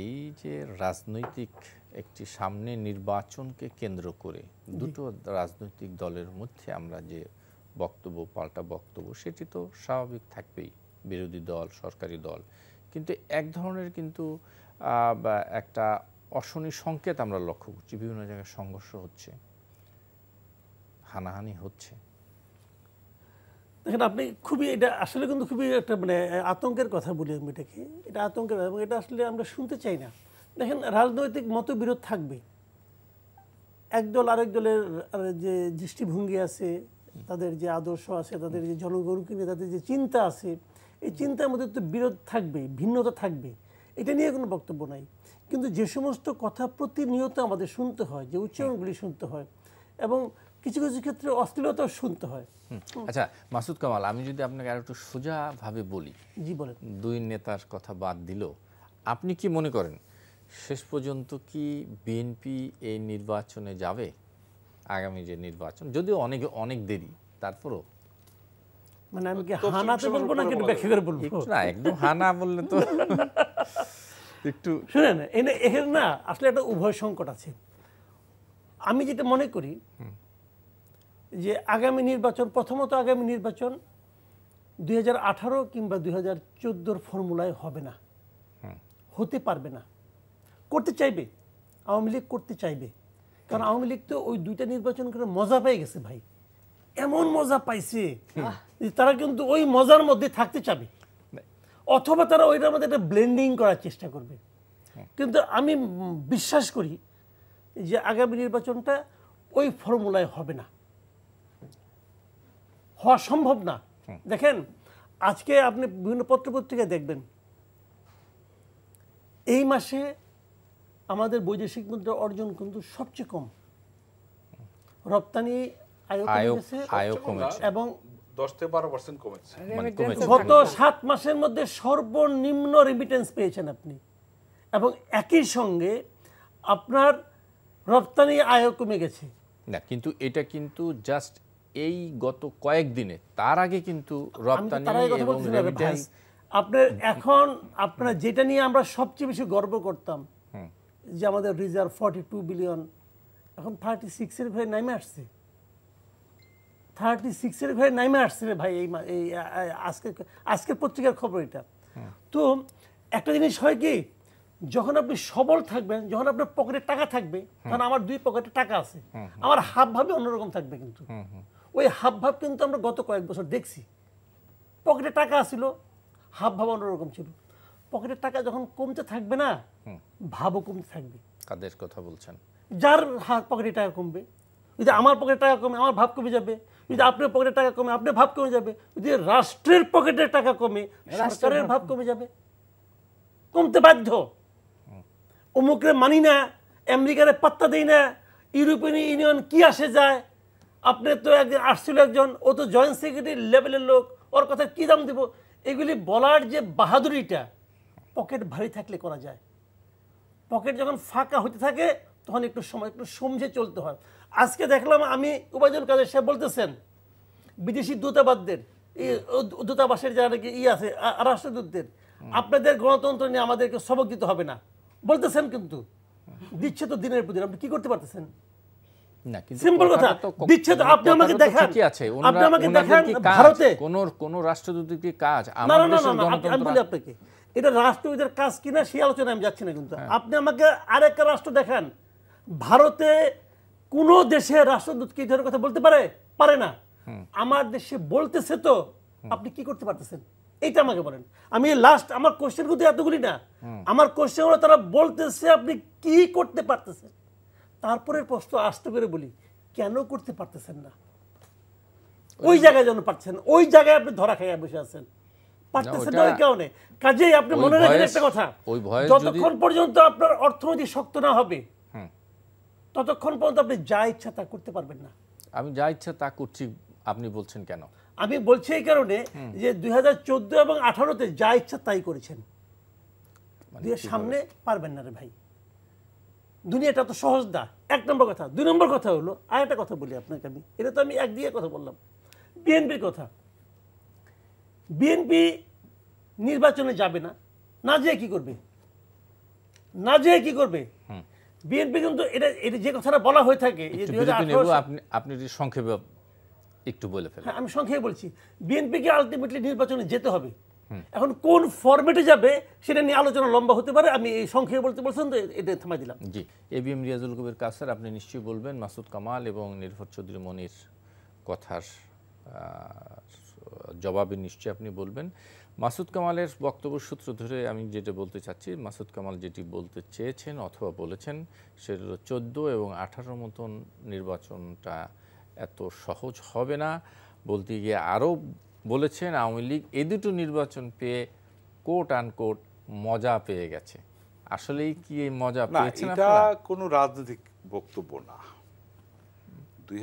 এই যে রাজনৈতিক একটি সামনে নির্বাচনকে কেন্দ্র করে দুটো রাজনৈতিক দলের মধ্যে আমরা যে বক্তব্য পাল্টা বক্তব্য সেটি তো স্বাভাবিক থাকবেই বিরোধী দল সরকারি দল কিন্তু এক ধরনের কিন্তু একটা অশনি সংকেত আমরা লক্ষ্য করছি বিভিন্ন জায়গায় সংঘর্ষ হচ্ছে হানাহানি হচ্ছে দেখেন আপনি খুবই এটা আসলে কিন্তু খুবই একটা মানে আতঙ্কের কথা বলি আমি এটাকে এটা আতঙ্কের এবং এটা আসলে আমরা শুনতে চাই না দেখেন রাজনৈতিক মতবিরোধ থাকবে একদল আরেক দলের যে দৃষ্টিভঙ্গি আছে তাদের যে আদর্শ আছে তাদের যে জনগণকে নিয়ে তাদের যে চিন্তা আছে এই চিন্তার মধ্যে তো বিরোধ থাকবে ভিন্নতা থাকবে এটা নিয়ে কোনো বক্তব্য নাই কিন্তু যে সমস্ত কথা প্রতিনিয়ত আমাদের শুনতে হয় যে উচ্চারণগুলি শুনতে হয় এবং কিছু কিছু ক্ষেত্রে অশ্লীলতাও শুনতে হয় আচ্ছা মাসুদ কামাল আমি যদি আপনাকে আর একটু সোজাভাবে বলি জি বলেন দুই নেতার কথা বাদ দিল আপনি কি মনে করেন শেষ পর্যন্ত কি বিএনপি এই নির্বাচনে যাবে আগামী যে নির্বাচন যদিও অনেক অনেক দেরি তারপরও মানে আমি কি হানাতে বলবো না কিন্তু ব্যাখ্যা করে বলবো না একদম হানা বললে তো একটু শুনেন এখানে না আসলে একটা উভয় সংকট আছে আমি যেটা মনে করি যে আগামী নির্বাচন প্রথমত আগামী নির্বাচন দুই কিংবা দুই হাজার ফর্মুলায় হবে না হতে পারবে না করতে চাইবে আওয়ামী লীগ করতে চাইবে কারণ আওয়ামী লীগ তো ওই দুইটা নির্বাচন করে মজা পেয়ে গেছে ভাই এমন মজা পাইছে তারা কিন্তু ওই মজার মধ্যে থাকতে চাবে অথবা তারা ওইটার মধ্যে একটা ব্লেন্ডিং করার চেষ্টা করবে হ্যাঁ। কিন্তু আমি বিশ্বাস করি যে আগামী নির্বাচনটা ওই ফর্মুলায় হবে না হওয়া সম্ভব না দেখেন আজকে আপনি বিভিন্ন পত্রপত্রিকায় দেখবেন এই মাসে আমাদের বৈদেশিক মুদ্রা অর্জন কিন্তু সবচেয়ে কম রপ্তানি এবং মানে গত সাত মাসের মধ্যে সর্বনিম্ন রেমিটেন্স পেয়েছেন আপনি এবং একই সঙ্গে আপনার রপ্তানি আয় কমে গেছে না কিন্তু এটা কিন্তু জাস্ট এই গত কয়েকদিনে তার আগে কিন্তু রপ্তানি এবং রেমিটেন্স আপনার এখন আপনার যেটা নিয়ে আমরা সবচেয়ে বেশি গর্ব করতাম যে আমাদের রিজার্ভ ফর্টি টু বিলিয়ন এখন থার্টি সিক্সের ঘরে নাইমে আসছে থার্টি সিক্সের ঘরে নাইমে আসছে রে ভাই এই এই আজকে আজকের পত্রিকার খবর এটা হ্যাঁ। তো একটা জিনিস হয় কি যখন আপনি সবল থাকবেন যখন আপনার পকেটে টাকা থাকবে হ্যাঁ। তখন আমার দুই পকেটে টাকা আছে হ্যাঁ, আমার হাব ভাবে অন্যরকম থাকবে কিন্তু ওই হাব ভাব কিন্তু আমরা গত কয়েক বছর দেখছি পকেটে টাকা আসিল হাব ভাব অন্যরকম ছিল পকেটে টাকা যখন কমতে থাকবে না ভাবও কমতে থাকবে কাদের কথা বলছেন যার হাত পকেটে টাকা কমবে যদি আমার পকেটে টাকা কমে আমার ভাব কমে যাবে যদি আপনার পকেটে টাকা কমে আপনার ভাব কমে যাবে যদি রাষ্ট্রের পকেটে টাকা কমে সরকারের ভাব কমে যাবে কমতে বাধ্য অমুকরে মানি না আমেরিকারে পাত্তা দেই না ইউরোপিয়ান ইউনিয়ন কি আসে যায় আপনি তো একজন আসছিল একজন ও তো জয়েন্ট সেক্রেটারি লেভেলের লোক ওর কথা কি দাম দিব এগুলি বলার যে বাহাদুরিটা পকেট ভারী থাকলে করা যায় পকেট যখন ফাঁকা হতে থাকে তখন একটু সময় একটু সমঝে চলতে হয় আজকে দেখলাম আমি উপার্জন কাজে সাহেব বলতেছেন বিদেশি দূতাবাসদের দূতাবাসের যারা নাকি ইয়ে আছে রাষ্ট্রদূতদের আপনাদের গণতন্ত্র নিয়ে আমাদেরকে সবক দিতে হবে না বলতেছেন কিন্তু দিচ্ছে তো দিনের প্রতি আপনি কি করতে পারতেছেন কোন রাষ্ট্রদূতের কি কাজ আমাদের আমি বলি আপনাকে এটা রাষ্ট্রবিদের কাজ কিনা সেই আলোচনায় আমি যাচ্ছি না কিন্তু হ্যাঁ। আপনি আমাকে আরেকটা রাষ্ট্র দেখান ভারতে কোনো দেশে রাষ্ট্রদূত কি ধরনের কথা বলতে পারে পারে না আমার দেশে বলতেছে তো আপনি কি করতে পারতেছেন এইটা আমাকে বলেন আমি লাস্ট আমার কোশ্চেন কিন্তু এতগুলি না আমার কোশ্চেন হলো তারা বলতেছে আপনি কি করতে পারতেছেন তারপরে প্রশ্ন আসতে পেরে বলি কেন করতে পারতেছেন না ওই জায়গায় যেন পারছেন ওই জায়গায় আপনি ধরা খাইয়া বসে আছেন পারতেছেন না ওই কারণে কাজেই আপনি মনে রাখেন একটা কথা যতক্ষণ পর্যন্ত আপনার অর্থনীতি শক্ত না হবে ততক্ষণ পর্যন্ত আপনি যা ইচ্ছা তা করতে পারবেন না আমি যা ইচ্ছা তা করছি আপনি বলছেন কেন আমি বলছি এই কারণে যে দুই এবং আঠারোতে যা ইচ্ছা তাই করেছেন মানে সামনে পারবেন না রে ভাই দুনিয়াটা তো সহজ না এক নম্বর কথা দুই নম্বর কথা হলো আর একটা কথা বলি আপনাকে আমি এটা তো আমি একদিকে কথা বললাম বিএনপির কথা বিএনপি নির্বাচনে যাবে না না যেয়ে কি করবে না যেয়ে কি করবে বিএনপি কিন্তু এটা এটা যে কথাটা বলা হয়ে থাকে আপনি সংক্ষেপে একটু বলে ফেলেন হ্যাঁ, আমি সংক্ষেপে বলছি বিএনপিকে আলটিমেটলি নির্বাচনে যেতে হবে এখন কোন ফরম্যাটে যাবে সেটা নিয়ে আলোচনা লম্বা হতে পারে আমি এই সংক্ষেপে বলতে বলছেন তো এটা থামাই দিলাম জি A B M Riazul Kabir Kawsar আপনি নিশ্চয়ই বলবেন মাসুদ কামাল এবং নির্ভর চৌধুরী মনির কথার জবাবে নিশ্চয় আপনি বলবেন মাসুদ কামালের বক্তব্য সূত্র ধরে আমি যেটা বলতে চাচ্ছি মাসুদ কামাল যেটি বলতে চেয়েছেন অথবা বলেছেন সেটা হলো চোদ্দো এবং আঠারো মতন নির্বাচনটা এত সহজ হবে না বলতে গিয়ে আরও বলেছেন আওয়ামী লীগ এ দুটো নির্বাচন পেয়ে কোট আন কোট মজা পেয়ে গেছে আসলেই কি এই মজা পেয়েছে না এটা কোনো রাজনৈতিক বক্তব্য না দুই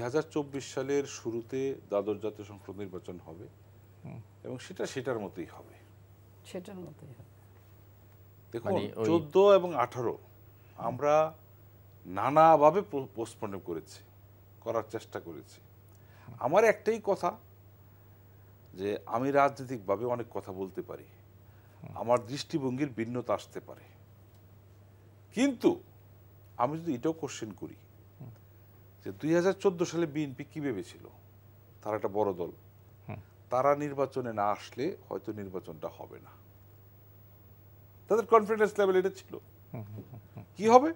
সালের শুরুতে দ্বাদশ জাতীয় সংসদ নির্বাচন হবে এবং সেটা সেটার মতোই হবে সেটার মতোই হবে দেখুন মানে চোদ্দ এবং আঠারো আমরা নানাভাবে পোস্টপন্ড করেছি করার চেষ্টা করেছি আমার একটাই কথা যে আমি রাজনৈতিকভাবে অনেক কথা বলতে পারি আমার দৃষ্টিভঙ্গির ভিন্নতা আসতে পারে কিন্তু আমি যদি এটাও কোশ্চেন করি যে দুই সালে বিএনপি কী ভেবেছিল তারা একটা বড় দল তারা নির্বাচনে না আসলে হয়তো নির্বাচনটা হবে না তাদের কনফিডেন্স লেভেল এটা ছিল কি হবে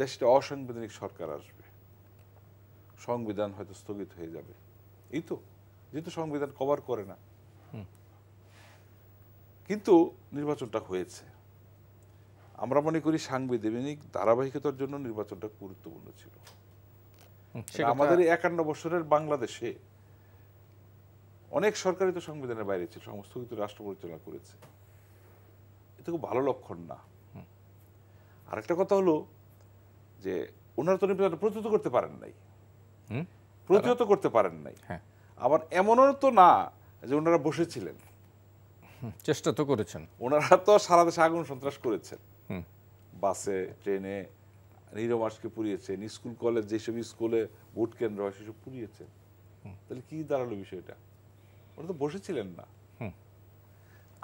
দেশটা অসাংবিধানিক সরকার আসবে সংবিধান হয়তো স্থগিত হয়ে যাবে এই তো যেহেতু সংবিধান কভার করে না কিন্তু নির্বাচনটা হয়েছে আমরা মনে করি সাংবিধানিক ধারাবাহিকতার জন্য নির্বাচনটা গুরুত্বপূর্ণ ছিল আমাদের হ্যাঁ। একান্ন বছরের বাংলাদেশে অনেক সরকারই তো সংবিধানের বাইরে ছিল সমস্ত কিন্তু রাষ্ট্র পরিচালনা করেছে এটা খুব ভালো লক্ষণ না আরেকটা কথা হলো যে ওনারা তো নির্বাচন প্রতিহত করতে পারেন নাই প্রতিহত করতে পারেন নাই হ্যাঁ। আবার এমনও তো না যে ওনারা বসেছিলেন চেষ্টা তো করেছেন ওনারা তো সারা দেশে আগুন সন্ত্রাস করেছেন বাসে ট্রেনে হিরো মার্চকে পুড়িয়েছেন স্কুল কলেজ যেসব স্কুলে ভোট কেন্দ্র হয় সেসব পুড়িয়েছেন তাহলে কি দাঁড়ালো বিষয়টা ওরা তো বসেছিলেন না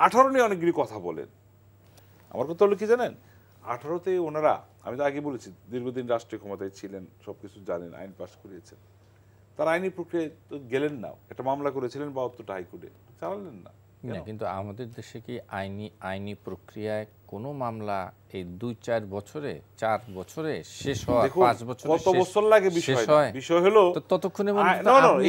আঠারো নিয়ে অনেকগুলি কথা বলেন আমার কথা হলো কি জানেন আঠারোতে ওনারা আমি তো আগে বলেছি দীর্ঘদিন রাষ্ট্রীয় ক্ষমতায় ছিলেন সব কিছু জানেন আইন পাশ করিয়েছেন তার আইনি প্রক্রিয়ায় তো গেলেন না একটা মামলা করেছিলেন বা বাহাত্তরটা হাইকোর্টে চালালেন না না কিন্তু আমাদের দেশে কি আইনি আইনি প্রক্রিয়ায় কোন মামলা এই দুই চার বছরে চার বছরে শেষ হয় পাঁচ বছরে কত বছর লাগে বিষয় বিষয় হলো ততক্ষণে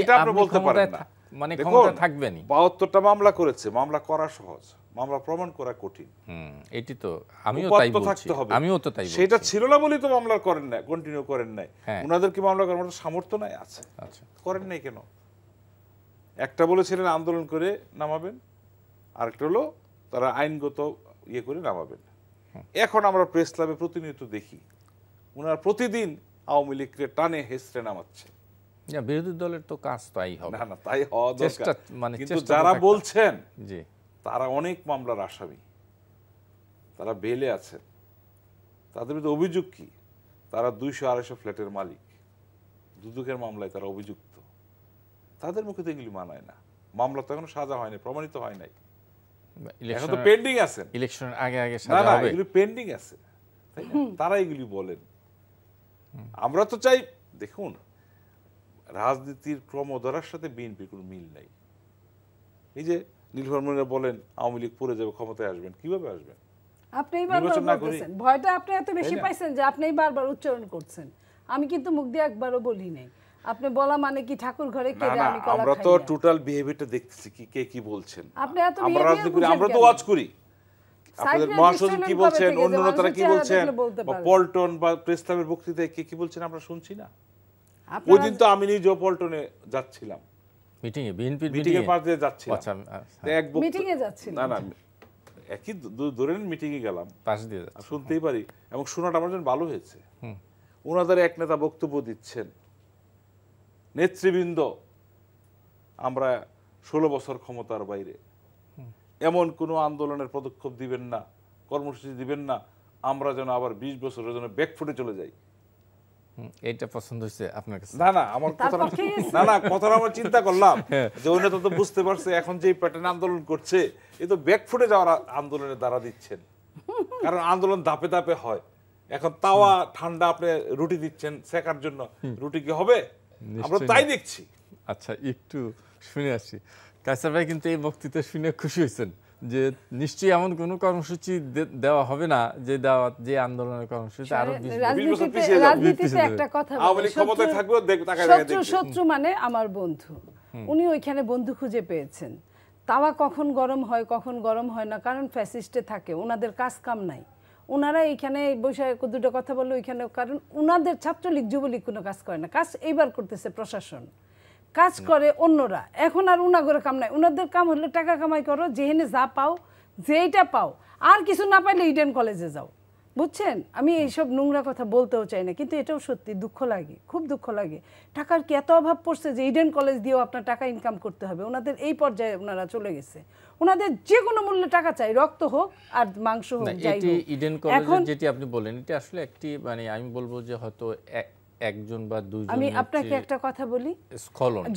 এটা আপনি বলতে পারেন না মানে ক্ষমতা থাকবেনই 72টা মামলা করেছে মামলা করা সহজ মামলা প্রমাণ করা কঠিন এটি তো আমিও তাই বলছি আমিও তো তাই সেটা ছিল না বলেই তো মামলা করেন না কন্টিনিউ করেন না হ্যাঁ। উনাদের কি মামলা করার সামর্থ্য নাই আছে আচ্ছা করেন নাই কেন একটা বলেছিলেন আন্দোলন করে নামাবেন আরেকটা হলো তারা আইনগত ইয়ে করে নামাবেন এখন আমরা প্রেস ক্লাবে প্রতিনিয়ত দেখি ওনার প্রতিদিন আওয়ামী লীগকে টানে হেসড়ে নামাচ্ছে বিরোধী দলের তো কাজ তাই হবে না তাই হওয়া মানে কিন্তু যারা বলছেন যে তারা অনেক মামলার আসামি তারা বেলে আছেন তাদের বিরুদ্ধে অভিযোগ কি তারা দুইশো আড়াইশো ফ্ল্যাটের মালিক দুদুকের মামলায় তারা অভিযুক্ত তাদের মুখে তো এগুলি মানায় না মামলা তো এখনো সাজা হয়নি প্রমাণিত হয় নাই এখন তো পেন্ডিং আছে ইলেকশনের আগে আগে পেন্ডিং আছে তারা এগুলি বলেন আমরা তো চাই দেখুন রাজনীতির ক্রমধরার সাথে বিএনপির কোনো মিল নাই এই যে নীলফরমিনা বলেন আওয়ামী লীগ পড়ে যাবে ক্ষমতায় আসবেন কিভাবে আসবেন আপনি ভয়টা আপনি এত বেশি পাইছেন যে আপনিই বারবার উচ্চারণ করছেন আমি কিন্তু মুখ দিয়ে একবারও বলি নাই আপনি বলা মানে কি ঠাকুর ঘরে কে আমি কলা আমরা তো টোটাল বিহেভিয়ারটা দেখতেছি কি কে কি বলছেন আপনি এত আমরা আমরা তো ওয়াচ করি আপনাদের মহাসচিব কি বলছেন অন্য নেতারা কি বলছেন বা পল্টন বা প্রেস বক্তৃতা বক্তৃতায় কে কি বলছেন আমরা শুনছি না ওই দিন তো আমি নিজেও পল্টনে যাচ্ছিলাম মিটিং এ বিএনপি মিটিং এর পাশে যাচ্ছিলাম আচ্ছা, আচ্ছা। এক মিটিং এ যাচ্ছি না না একই ধরেন মিটিং এ গেলাম পাশ দিয়ে শুনতেই পারি এবং শোনাটা আমার জন্য ভালো হয়েছে ওনাদের এক নেতা বক্তব্য দিচ্ছেন নেতৃবৃন্দ আমরা ষোলো বছর ক্ষমতার বাইরে এমন কোনো আন্দোলনের পদক্ষেপ দিবেন না কর্মসূচি দিবেন না আমরা যেন আবার বিশ বছরের জন্য ব্যাকফুটে চলে যাই এটা পছন্দ হচ্ছে আপনার কাছে না না আমার কথা না না কথা আমার চিন্তা করলাম হ্যাঁ। যে ওনারা তো বুঝতে পারছে এখন যে প্যাটার্ন আন্দোলন করছে এ তো ব্যাকফুটে যাওয়ার আন্দোলনের দ্বারা দিচ্ছেন কারণ আন্দোলন ধাপে ধাপে হয় এখন তাওয়া ঠান্ডা আপনি রুটি দিচ্ছেন শেখার জন্য রুটি কি হবে আমরা তাই দেখছি আচ্ছা একটু শুনে আসি কাইসার ভাই কিন্তু এই বক্তৃতা শুনে খুশি হয়েছেন যে নিশ্চয়ই এমন কোন কর্মসূচি দেওয়া হবে না যে দেওয়া যে আন্দোলনের কর্মসূচি আরো একটা কথা শত্রু শত্রু মানে আমার বন্ধু উনি ওইখানে বন্ধু খুঁজে পেয়েছেন তাওয়া কখন গরম হয় কখন গরম হয় না কারণ ফ্যাসিস্টে থাকে ওনাদের কাজ কাম নাই ওনারা এইখানে বৈশাখ দুটো কথা বললো ওইখানে কারণ ওনাদের ছাত্রলীগ যুবলীগ কোনো কাজ করে না কাজ এইবার করতেছে প্রশাসন কাজ করে অন্যরা এখন আর উনাগরে কাম নাই ওনাদের কাম হলো টাকা কামাই করো যেহেনে যা পাও যেইটা পাও আর কিছু না পাইলে ইডেন কলেজে যাও বুঝছেন আমি এইসব নোংরা কথা বলতেও চাই না কিন্তু এটাও সত্যি দুঃখ লাগে খুব দুঃখ লাগে টাকার কি এত অভাব পড়ছে যে ইডেন কলেজ দিয়েও আপনার টাকা ইনকাম করতে হবে ওনাদের এই পর্যায়ে ওনারা চলে গেছে ওনাদের যে কোনো মূল্যে টাকা চাই রক্ত হোক আর মাংস হোক যাই হোক ইডেন কলেজের যেটি আপনি বলেন এটা আসলে একটি মানে আমি বলবো যে হয়তো একজন বা দুইজন আমি আপনাকে একটা কথা বলি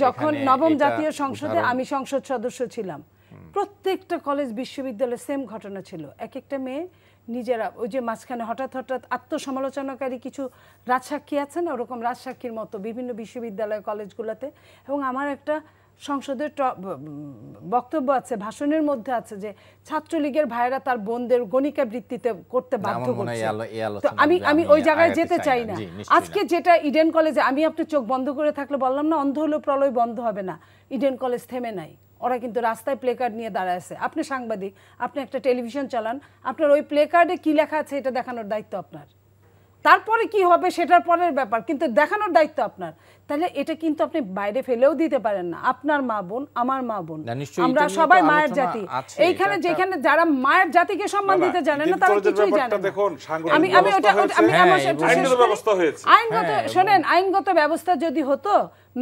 যখন নবম জাতীয় সংসদে আমি সংসদ সদস্য ছিলাম প্রত্যেকটা কলেজ বিশ্ববিদ্যালয়ে সেম ঘটনা ছিল এক একটা মেয়ে নিজেরা ওই যে মাঝখানে হঠাৎ হঠাৎ আত্মসমালোচনাকারী কিছু রাজসাক্ষী আছে না ওরকম রাজসাক্ষীর মতো বিভিন্ন বিশ্ববিদ্যালয় কলেজগুলোতে এবং আমার একটা সংসদের বক্তব্য আছে ভাষণের মধ্যে আছে যে ছাত্রলীগের ভাইরা তার বোনদের গণিকা বৃত্তিতে করতে বাধ্য করছে আমি আমি ওই জায়গায় যেতে চাই না আজকে যেটা ইডেন কলেজে আমি আপনার চোখ বন্ধ করে থাকলে বললাম না অন্ধ হলেও প্রলয় বন্ধ হবে না ইডেন কলেজ থেমে নাই ওরা কিন্তু রাস্তায় প্লে কার্ড নিয়ে দাঁড়ায় আছে আপনি সাংবাদিক আপনি একটা টেলিভিশন চালান আপনার ওই প্লে কার্ডে কী লেখা আছে এটা দেখানোর দায়িত্ব আপনার তারপরে কি হবে সেটার পরের ব্যাপার কিন্তু দেখানোর দায়িত্ব আপনার তাহলে এটা কিন্তু আপনি বাইরে ফেলেও দিতে পারেন না আপনার মা বোন আমার মা বোন আমরা সবাই মায়ের জাতি এইখানে যেখানে যারা মায়ের জাতিকে সম্মান দিতে জানে না তারা কিছুই জানে আমি আমি ওটা আমি আমার হ্যাঁ, আইনগত শোনেন হ্যাঁ, আইনগত ব্যবস্থা যদি হতো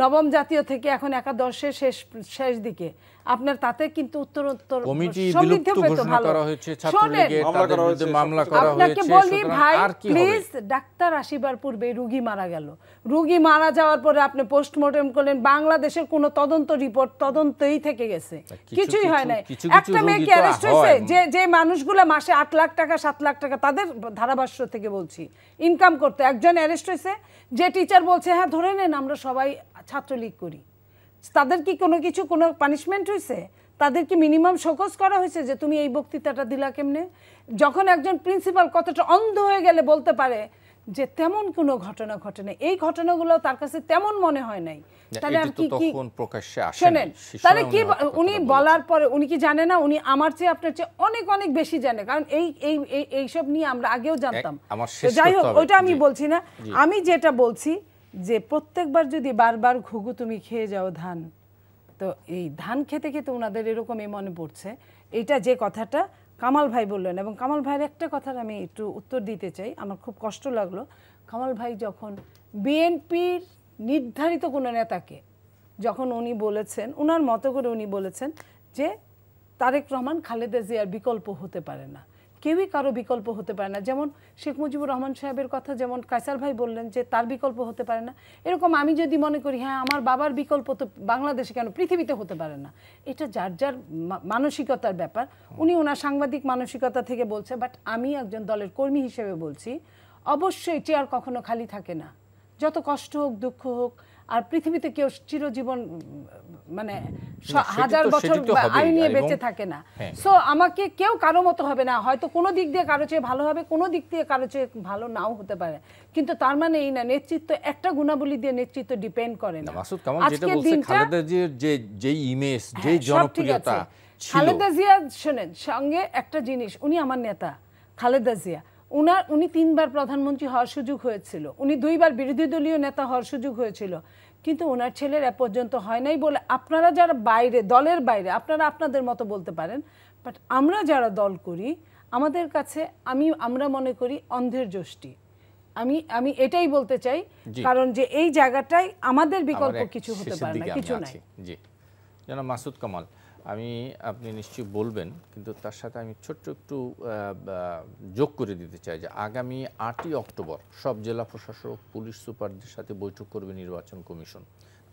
নবম জাতীয় থেকে এখন একাদশের শেষ শেষ দিকে আপনার তাতে কিন্তু উত্তর উত্তর কমিটি বিলুপ্ত ঘোষণা করা হয়েছে ছাত্র লীগের তাদের বিরুদ্ধে মামলা করা হয়েছে আপনাকে বলি ভাই প্লিজ ডাক্তার আসিবার পূর্বে রোগী মারা গেল রোগী মারা যাওয়ার পরে আপনি পোস্টমর্টেম করলেন বাংলাদেশের কোনো তদন্ত রিপোর্ট তদন্তই থেকে গেছে কিছুই হয় নাই একটা মেয়েকে অ্যারেস্ট হয়েছে যে যে মানুষগুলো মাসে আট লাখ টাকা সাত লাখ টাকা তাদের ধারাভাষ্য থেকে বলছি ইনকাম করতে একজন অ্যারেস্ট হয়েছে যে টিচার বলছে হ্যাঁ ধরে নেন আমরা সবাই ছাত্রলীগ করি তাদের কি কোনো কিছু কোনো পানিশমেন্ট হয়েছে তাদের কি মিনিমাম শোকজ করা হয়েছে যে তুমি এই বক্তৃতাটা দিলা কেমনে যখন একজন প্রিন্সিপাল কতটা অন্ধ হয়ে গেলে বলতে পারে যে তেমন কোনো ঘটনা ঘটে নাই এই ঘটনাগুলো তার কাছে তেমন মনে হয় নাই তাহলে আর কি কি প্রকাশ্যে শোনেন তাহলে কি উনি বলার পরে উনি কি জানে না উনি আমার চেয়ে আপনার চেয়ে অনেক অনেক বেশি জানে কারণ এই এই এইসব নিয়ে আমরা আগেও জানতাম যাই হোক ওইটা আমি বলছি না আমি যেটা বলছি যে প্রত্যেকবার যদি বারবার ঘুঘু তুমি খেয়ে যাও ধান তো এই ধান খেতে খেতে ওনাদের এরকমই মনে পড়ছে এটা যে কথাটা কামাল ভাই বললেন এবং কামাল ভাইয়ের একটা কথার আমি একটু উত্তর দিতে চাই আমার খুব কষ্ট লাগলো কামাল ভাই যখন বিএনপির নির্ধারিত কোনো নেতাকে যখন উনি বলেছেন ওনার মতো করে উনি বলেছেন যে তারেক রহমান খালেদা জিয়ার বিকল্প হতে পারে না কেউই কারো বিকল্প হতে পারে না যেমন শেখ মুজিবুর রহমান সাহেবের কথা যেমন কাইসার ভাই বললেন যে তার বিকল্প হতে পারে না এরকম আমি যদি মনে করি হ্যাঁ আমার বাবার বিকল্প তো বাংলাদেশে কেন পৃথিবীতে হতে পারে না এটা যার যার মানসিকতার ব্যাপার উনি ওনার সাংবাদিক মানসিকতা থেকে বলছে বাট আমি একজন দলের কর্মী হিসেবে বলছি অবশ্যই চেয়ার কখনো খালি থাকে না যত কষ্ট হোক দুঃখ হোক আর পৃথিবীতে কেউ চিরজীবন মানে হাজার বছর আই নিয়ে বেঁচে থাকে না সো হ্যাঁ। আমাকে কেউ কারো মতো হবে না হয়তো কোনো দিক দিয়ে কারো চেয়ে ভালো হবে কোনো দিক দিয়ে কারো চেয়ে ভালো নাও হতে পারে কিন্তু তার মানে এই না নেতৃত্ব একটা গুণাবলী দিয়ে নেতৃত্ব ডিপেন্ড করে না মাসুদ কামাল যেটা বলছে খালেদা জিয়ার যে যে ইমেজ যে জনপ্রিয়তা খালেদা জিয়া শুনেন সঙ্গে একটা জিনিস উনি আমার নেতা খালেদা জিয়া উনার উনি তিনবার প্রধানমন্ত্রী হওয়ার সুযোগ হয়েছিল উনি দুইবার বিরোধী দলীয় নেতা হওয়ার সুযোগ হয়েছিল কিন্তু ওনার ছেলের এ পর্যন্ত হয় নাই বলে আপনারা যারা বাইরে দলের বাইরে আপনারা আপনাদের মতো বলতে পারেন বাট আমরা যারা দল করি আমাদের কাছে আমি আমরা মনে করি অন্ধের যষ্টি আমি আমি এটাই বলতে চাই কারণ যে এই জায়গাটাই আমাদের বিকল্প কিছু হতে পারে না কিছু নাই জি জনাব মাসুদ কামাল আমি আপনি নিশ্চয়ই বলবেন কিন্তু তার সাথে আমি ছোট্ট একটু যোগ করে দিতে চাই যে আগামী আটই অক্টোবর সব জেলা প্রশাসক পুলিশ সুপারদের সাথে বৈঠক করবে নির্বাচন কমিশন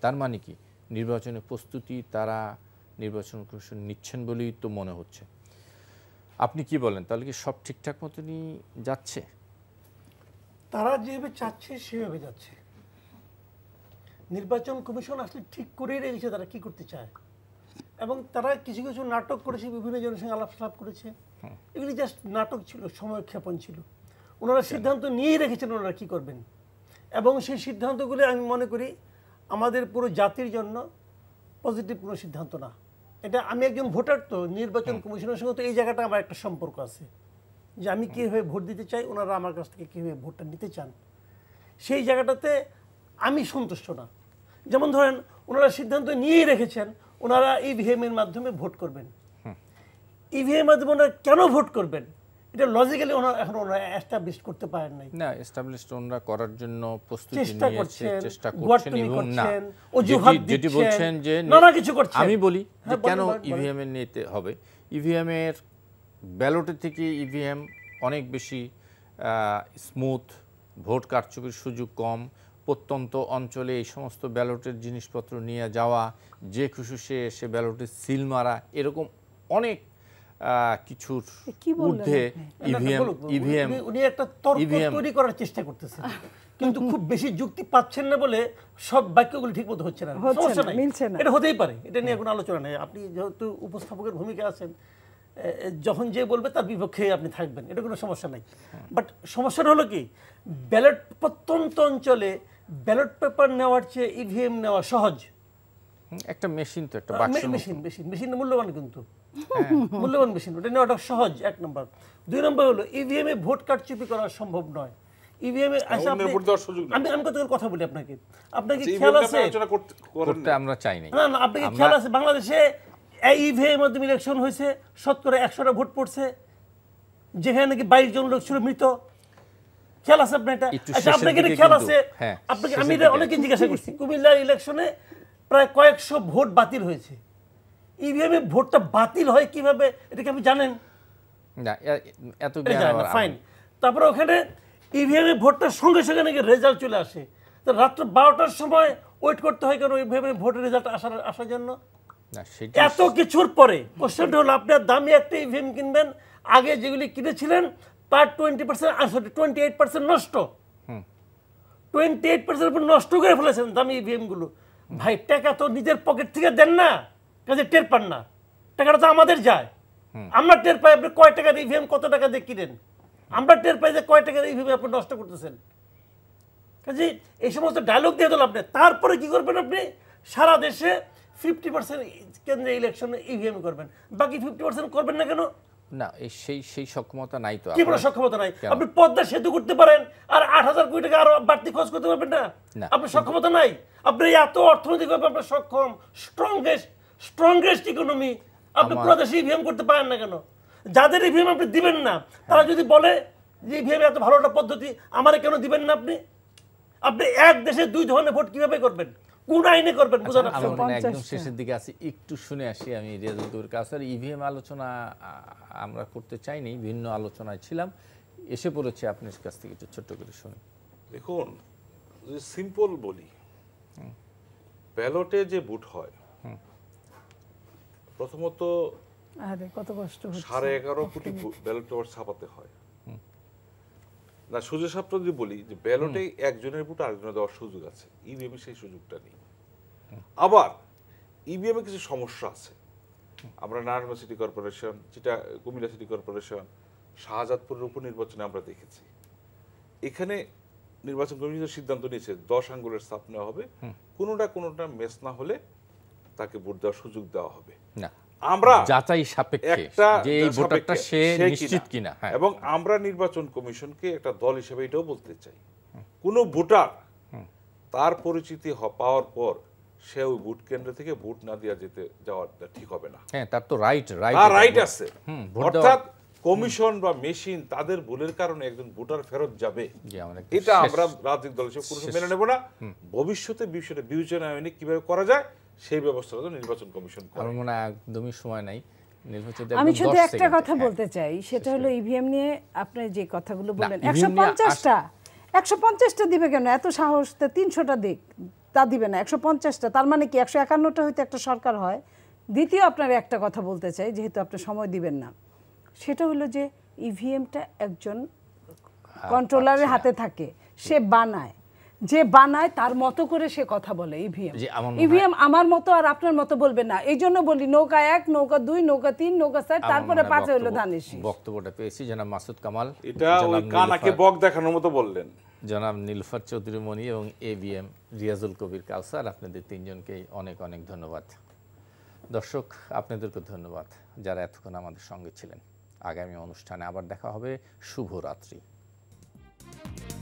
তার মানে কি নির্বাচনের প্রস্তুতি তারা নির্বাচন কমিশন নিচ্ছেন বলেই তো মনে হচ্ছে আপনি কি বলেন তাহলে কি সব ঠিকঠাক মতনই যাচ্ছে তারা যেভাবে চাচ্ছে সেভাবে যাচ্ছে নির্বাচন কমিশন আসলে ঠিক করেই রেখেছে তারা কি করতে চায় এবং তারা কিছু কিছু নাটক করেছে বিভিন্ন জনের সঙ্গে আলাপ সালাপ করেছে এগুলি জাস্ট নাটক ছিল সময় ক্ষেপণ ছিল ওনারা সিদ্ধান্ত নিয়েই রেখেছেন ওনারা কী করবেন এবং সেই সিদ্ধান্তগুলি আমি মনে করি আমাদের পুরো জাতির জন্য পজিটিভ কোনো সিদ্ধান্ত না এটা আমি একজন ভোটার তো নির্বাচন কমিশনের সঙ্গে তো এই জায়গাটা আমার একটা সম্পর্ক আছে যে আমি কীভাবে ভোট দিতে চাই ওনারা আমার কাছ থেকে কীভাবে ভোটটা নিতে চান সেই জায়গাটাতে আমি সন্তুষ্ট না যেমন ধরেন ওনারা সিদ্ধান্ত নিয়েই রেখেছেন ওনারা ইভিএম e এর মাধ্যমে ভোট করবেন ইভিএম e মাধ্যমে ওনারা কেন ভোট করবেন এটা লজিক্যালি ওনারা এখন ওনারা এস্টাবলিশ করতে পারেন নাই না এস্টাবলিশ ওনারা করার জন্য প্রস্তুতি চেষ্টা করছেন এবং না অজুহাত বলছেন যে নানা কিছু করছেন আমি বলি যে হ্যাঁ, কেন ইভিএম e এর নিতে হবে ইভিএম এর ব্যালটের থেকে ইভিএম অনেক বেশি স্মুথ ভোট কারচুপির সুযোগ কম প্রত্যন্ত অঞ্চলে এই সমস্ত ব্যালটের জিনিসপত্র নিয়ে যাওয়া যে খুশি সে এসে ব্যালটের সিল মারা এরকম অনেক কিছুর ঊর্ধ্বে ইভিএম ইভিএম e e উনি একটা তর্ক e তৈরি করার চেষ্টা করতেছেন কিন্তু খুব বেশি যুক্তি পাচ্ছেন না বলে সব বাক্যগুলো ঠিকমতো হচ্ছে না সমস্যা নাই এটা হতেই পারে এটা নিয়ে হ্যাঁ। কোনো আলোচনা নেই আপনি যেহেতু উপস্থাপকের ভূমিকা আছেন যখন যে বলবে তার বিপক্ষে আপনি থাকবেন এটা কোনো সমস্যা নাই হ্যাঁ। বাট সমস্যাটা হলো কি ব্যালট প্রত্যন্ত অঞ্চলে ব্যালট পেপার নেওয়ার চেয়ে ইভিএম e নেওয়া সহজ একটা মেশিন তো একটা মেশিন মেশিন মেশিন মূল্যবান কিন্তু মূল্যবান মেশিন ওটা নেওয়াটা সহজ এক নম্বর দুই নম্বর হলো ইভিএম e এ ভোট কার্ড চুপি করা সম্ভব নয় e আচ্ছা, আমি কথা বলি আপনাকে আচ্ছা, খেয়াল আছে না খেয়াল আছে বাংলাদেশে মাধ্যমে ইলেকশন হয়েছে একশোটা ভোট পড়ছে যেখানে নাকি বাইশ জন লোক ছিল মৃত খেয়াল আছে আপনার এটা আচ্ছা, আপনাকে এটা খেয়াল আছে হ্যাঁ, আপনাকে আমি অনেকে জিজ্ঞাসা করছি কুমিল্লার ইলেকশনে প্রায় কয়েকশো ভোট বাতিল হয়েছে ইভিএমে e ভোটটা বাতিল হয় কিভাবে এটাকে আপনি জানেন ফাইন তারপরে ওখানে ইভিএমে e ভোটটার সঙ্গে সঙ্গে নাকি রেজাল্ট চলে আসে তো রাত্র বারোটার সময় ওয়েট করতে হয় কারণ ইভিএমে e ভোটের রেজাল্ট আসার আসার জন্য এত কিছুর পরে কোশ্চেনটা হলো আপনার দামি একটা ইভিএম কিনবেন আগে যেগুলি কিনেছিলেন তার টোয়েন্টি পার্সেন্ট আনসার টোয়েন্টি এইট পার্সেন্ট নষ্ট টোয়েন্টি এইট পার্সেন্ট উপর নষ্ট করে ফেলেছেন দামি ইভিএমগুলো ভাই টাকা তো নিজের পকেট থেকে দেন না কাজে টের পান না টাকাটা তো আমাদের যায় আমরা টের পাই আপনি কয় টাকার ইভিএম কত টাকা দিয়ে কিনেন আমরা টের পাই যে কয় টাকার ইভিএম আপনি নষ্ট করতেছেন কাজে এই সমস্ত ডায়লগ দিয়ে দিল আপনি তারপরে কি করবেন আপনি সারা দেশে ফিফটি পার্সেন্ট কেন্দ্রে ইলেকশনে ইভিএম করবেন বাকি ফিফটি পার্সেন্ট করবেন না কেন না সেই সেই সক্ষমতা নাই তো কি বড় সক্ষমতা নাই আপনি পদ্মা সেতু করতে পারেন আর আট হাজার কোটি টাকা আরো বাড়তি খরচ করতে পারবেন না আপনি সক্ষমতা নাই আপনি এত অর্থনৈতিকভাবে আপনি সক্ষম স্ট্রংগেস্ট স্ট্রংগেস্ট ইকোনমি আপনি প্রদেশে ইভিএম e করতে পারেন না কেন যাদের ইভিএম e আপনি দিবেন না তারা যদি বলে যে ইভিএম e এত ভালো একটা পদ্ধতি আমার কেন দিবেন না আপনি আপনি এক দেশে দুই ধরনের ভোট কিভাবে করবেন কোন আইনে করবেন আচ্ছা, একদম শেষের দিকে একটু শুনে আসি আমি কাছে ইভিএম e আলোচনা আমরা করতে চাইনি ভিন্ন আলোচনায় ছিলাম এসে পড়েছে আপনার কাছ থেকে একটু ছোট্ট করে শুনি দেখুন সিম্পল বলি ব্যালটে যে বুট হয় প্রথমত সাড়ে এগারো কোটি ব্যালট পেপার ছাপাতে হয় না সোজা সাপ্ত যদি বলি যে ব্যালটে একজনের ভোট আরেকজনের দেওয়ার সুযোগ আছে ইভিএমে e সেই সুযোগটা নেই আবার ইভিএমে e কিছু সমস্যা আছে আমরা নারায়ণগঞ্জ সিটি কর্পোরেশন যেটা কুমিল্লা সিটি কর্পোরেশন শাহজাদপুরের উপনির্বাচনে আমরা দেখেছি এখানে নির্বাচন কমিশন সিদ্ধান্ত নিয়েছে দশ আঙ্গুলের স্থাপ নেওয়া হবে কোনোটা কোনোটা মেস না হলে তাকে ভোট দেওয়ার সুযোগ দেওয়া হবে না আমরা যাচাই সাপেক্ষে যে এই ভোটারটা সে নিশ্চিত কিনা হ্যাঁ। এবং আমরা নির্বাচন কমিশনকে একটা দল হিসেবে এটাও বলতে চাই ভোটার তার পরিচিতি পাওয়ার পর সে ওই ভোট কেন্দ্র থেকে ভোট না দিয়ে যেতে যাওয়াটা ঠিক হবে না হ্যাঁ তার তো রাইট রাইট আছে অর্থাৎ কমিশন বা মেশিন তাদের ভুলের কারণে একজন ভোটার ফেরত যাবে এটা আমরা রাজনৈতিক দল হিসেবে মেনে নেব না ভবিষ্যতে বিষয়টা বিবেচনা হয়নি কিভাবে করা যায় সেই ব্যবস্থাটা তো নির্বাচন কমিশন আমার মনে হয় একদমই সময় নাই আমি শুধু একটা কথা বলতে চাই সেটা হলো ইভিএম e নিয়ে আপনি যে কথাগুলো বললেন e একশো পঞ্চাশটা একশো পঞ্চাশটা দিবে কেন এত সাহস তো তিনশোটা দিক তা দিবে না একশো পঞ্চাশটা তার মানে কি একশো একান্নটা হইতে একটা সরকার হয় দ্বিতীয় আপনার একটা কথা বলতে চাই যেহেতু আপনি সময় দিবেন না সেটা হলো যে ইভিএমটা e একজন কন্ট্রোলারের আচ্ছা। হাতে থাকে সে বানায় যে বানায় তার মতো করে সে কথা বলে ইভিএম e ইভিএম e আমার মতো আর আপনার মতো বলবে না এই জন্য বলি নৌকা এক নৌকা দুই নৌকা তিন নৌকা চার তারপরে পাঁচে হলো ধানের বক্তব্যটা পেয়েছি জনাব মাসুদ কামাল এটা ওই কানাকে বক দেখানোর মতো বললেন জনাব নীলফার চৌধুরী মণি এবং A B M Riazul Kabir Kawsar আপনাদের তিনজনকেই অনেক অনেক ধন্যবাদ দর্শক আপনাদেরকে ধন্যবাদ যারা এতক্ষণ আমাদের সঙ্গে ছিলেন আগামী অনুষ্ঠানে আবার দেখা হবে শুভরাত্রি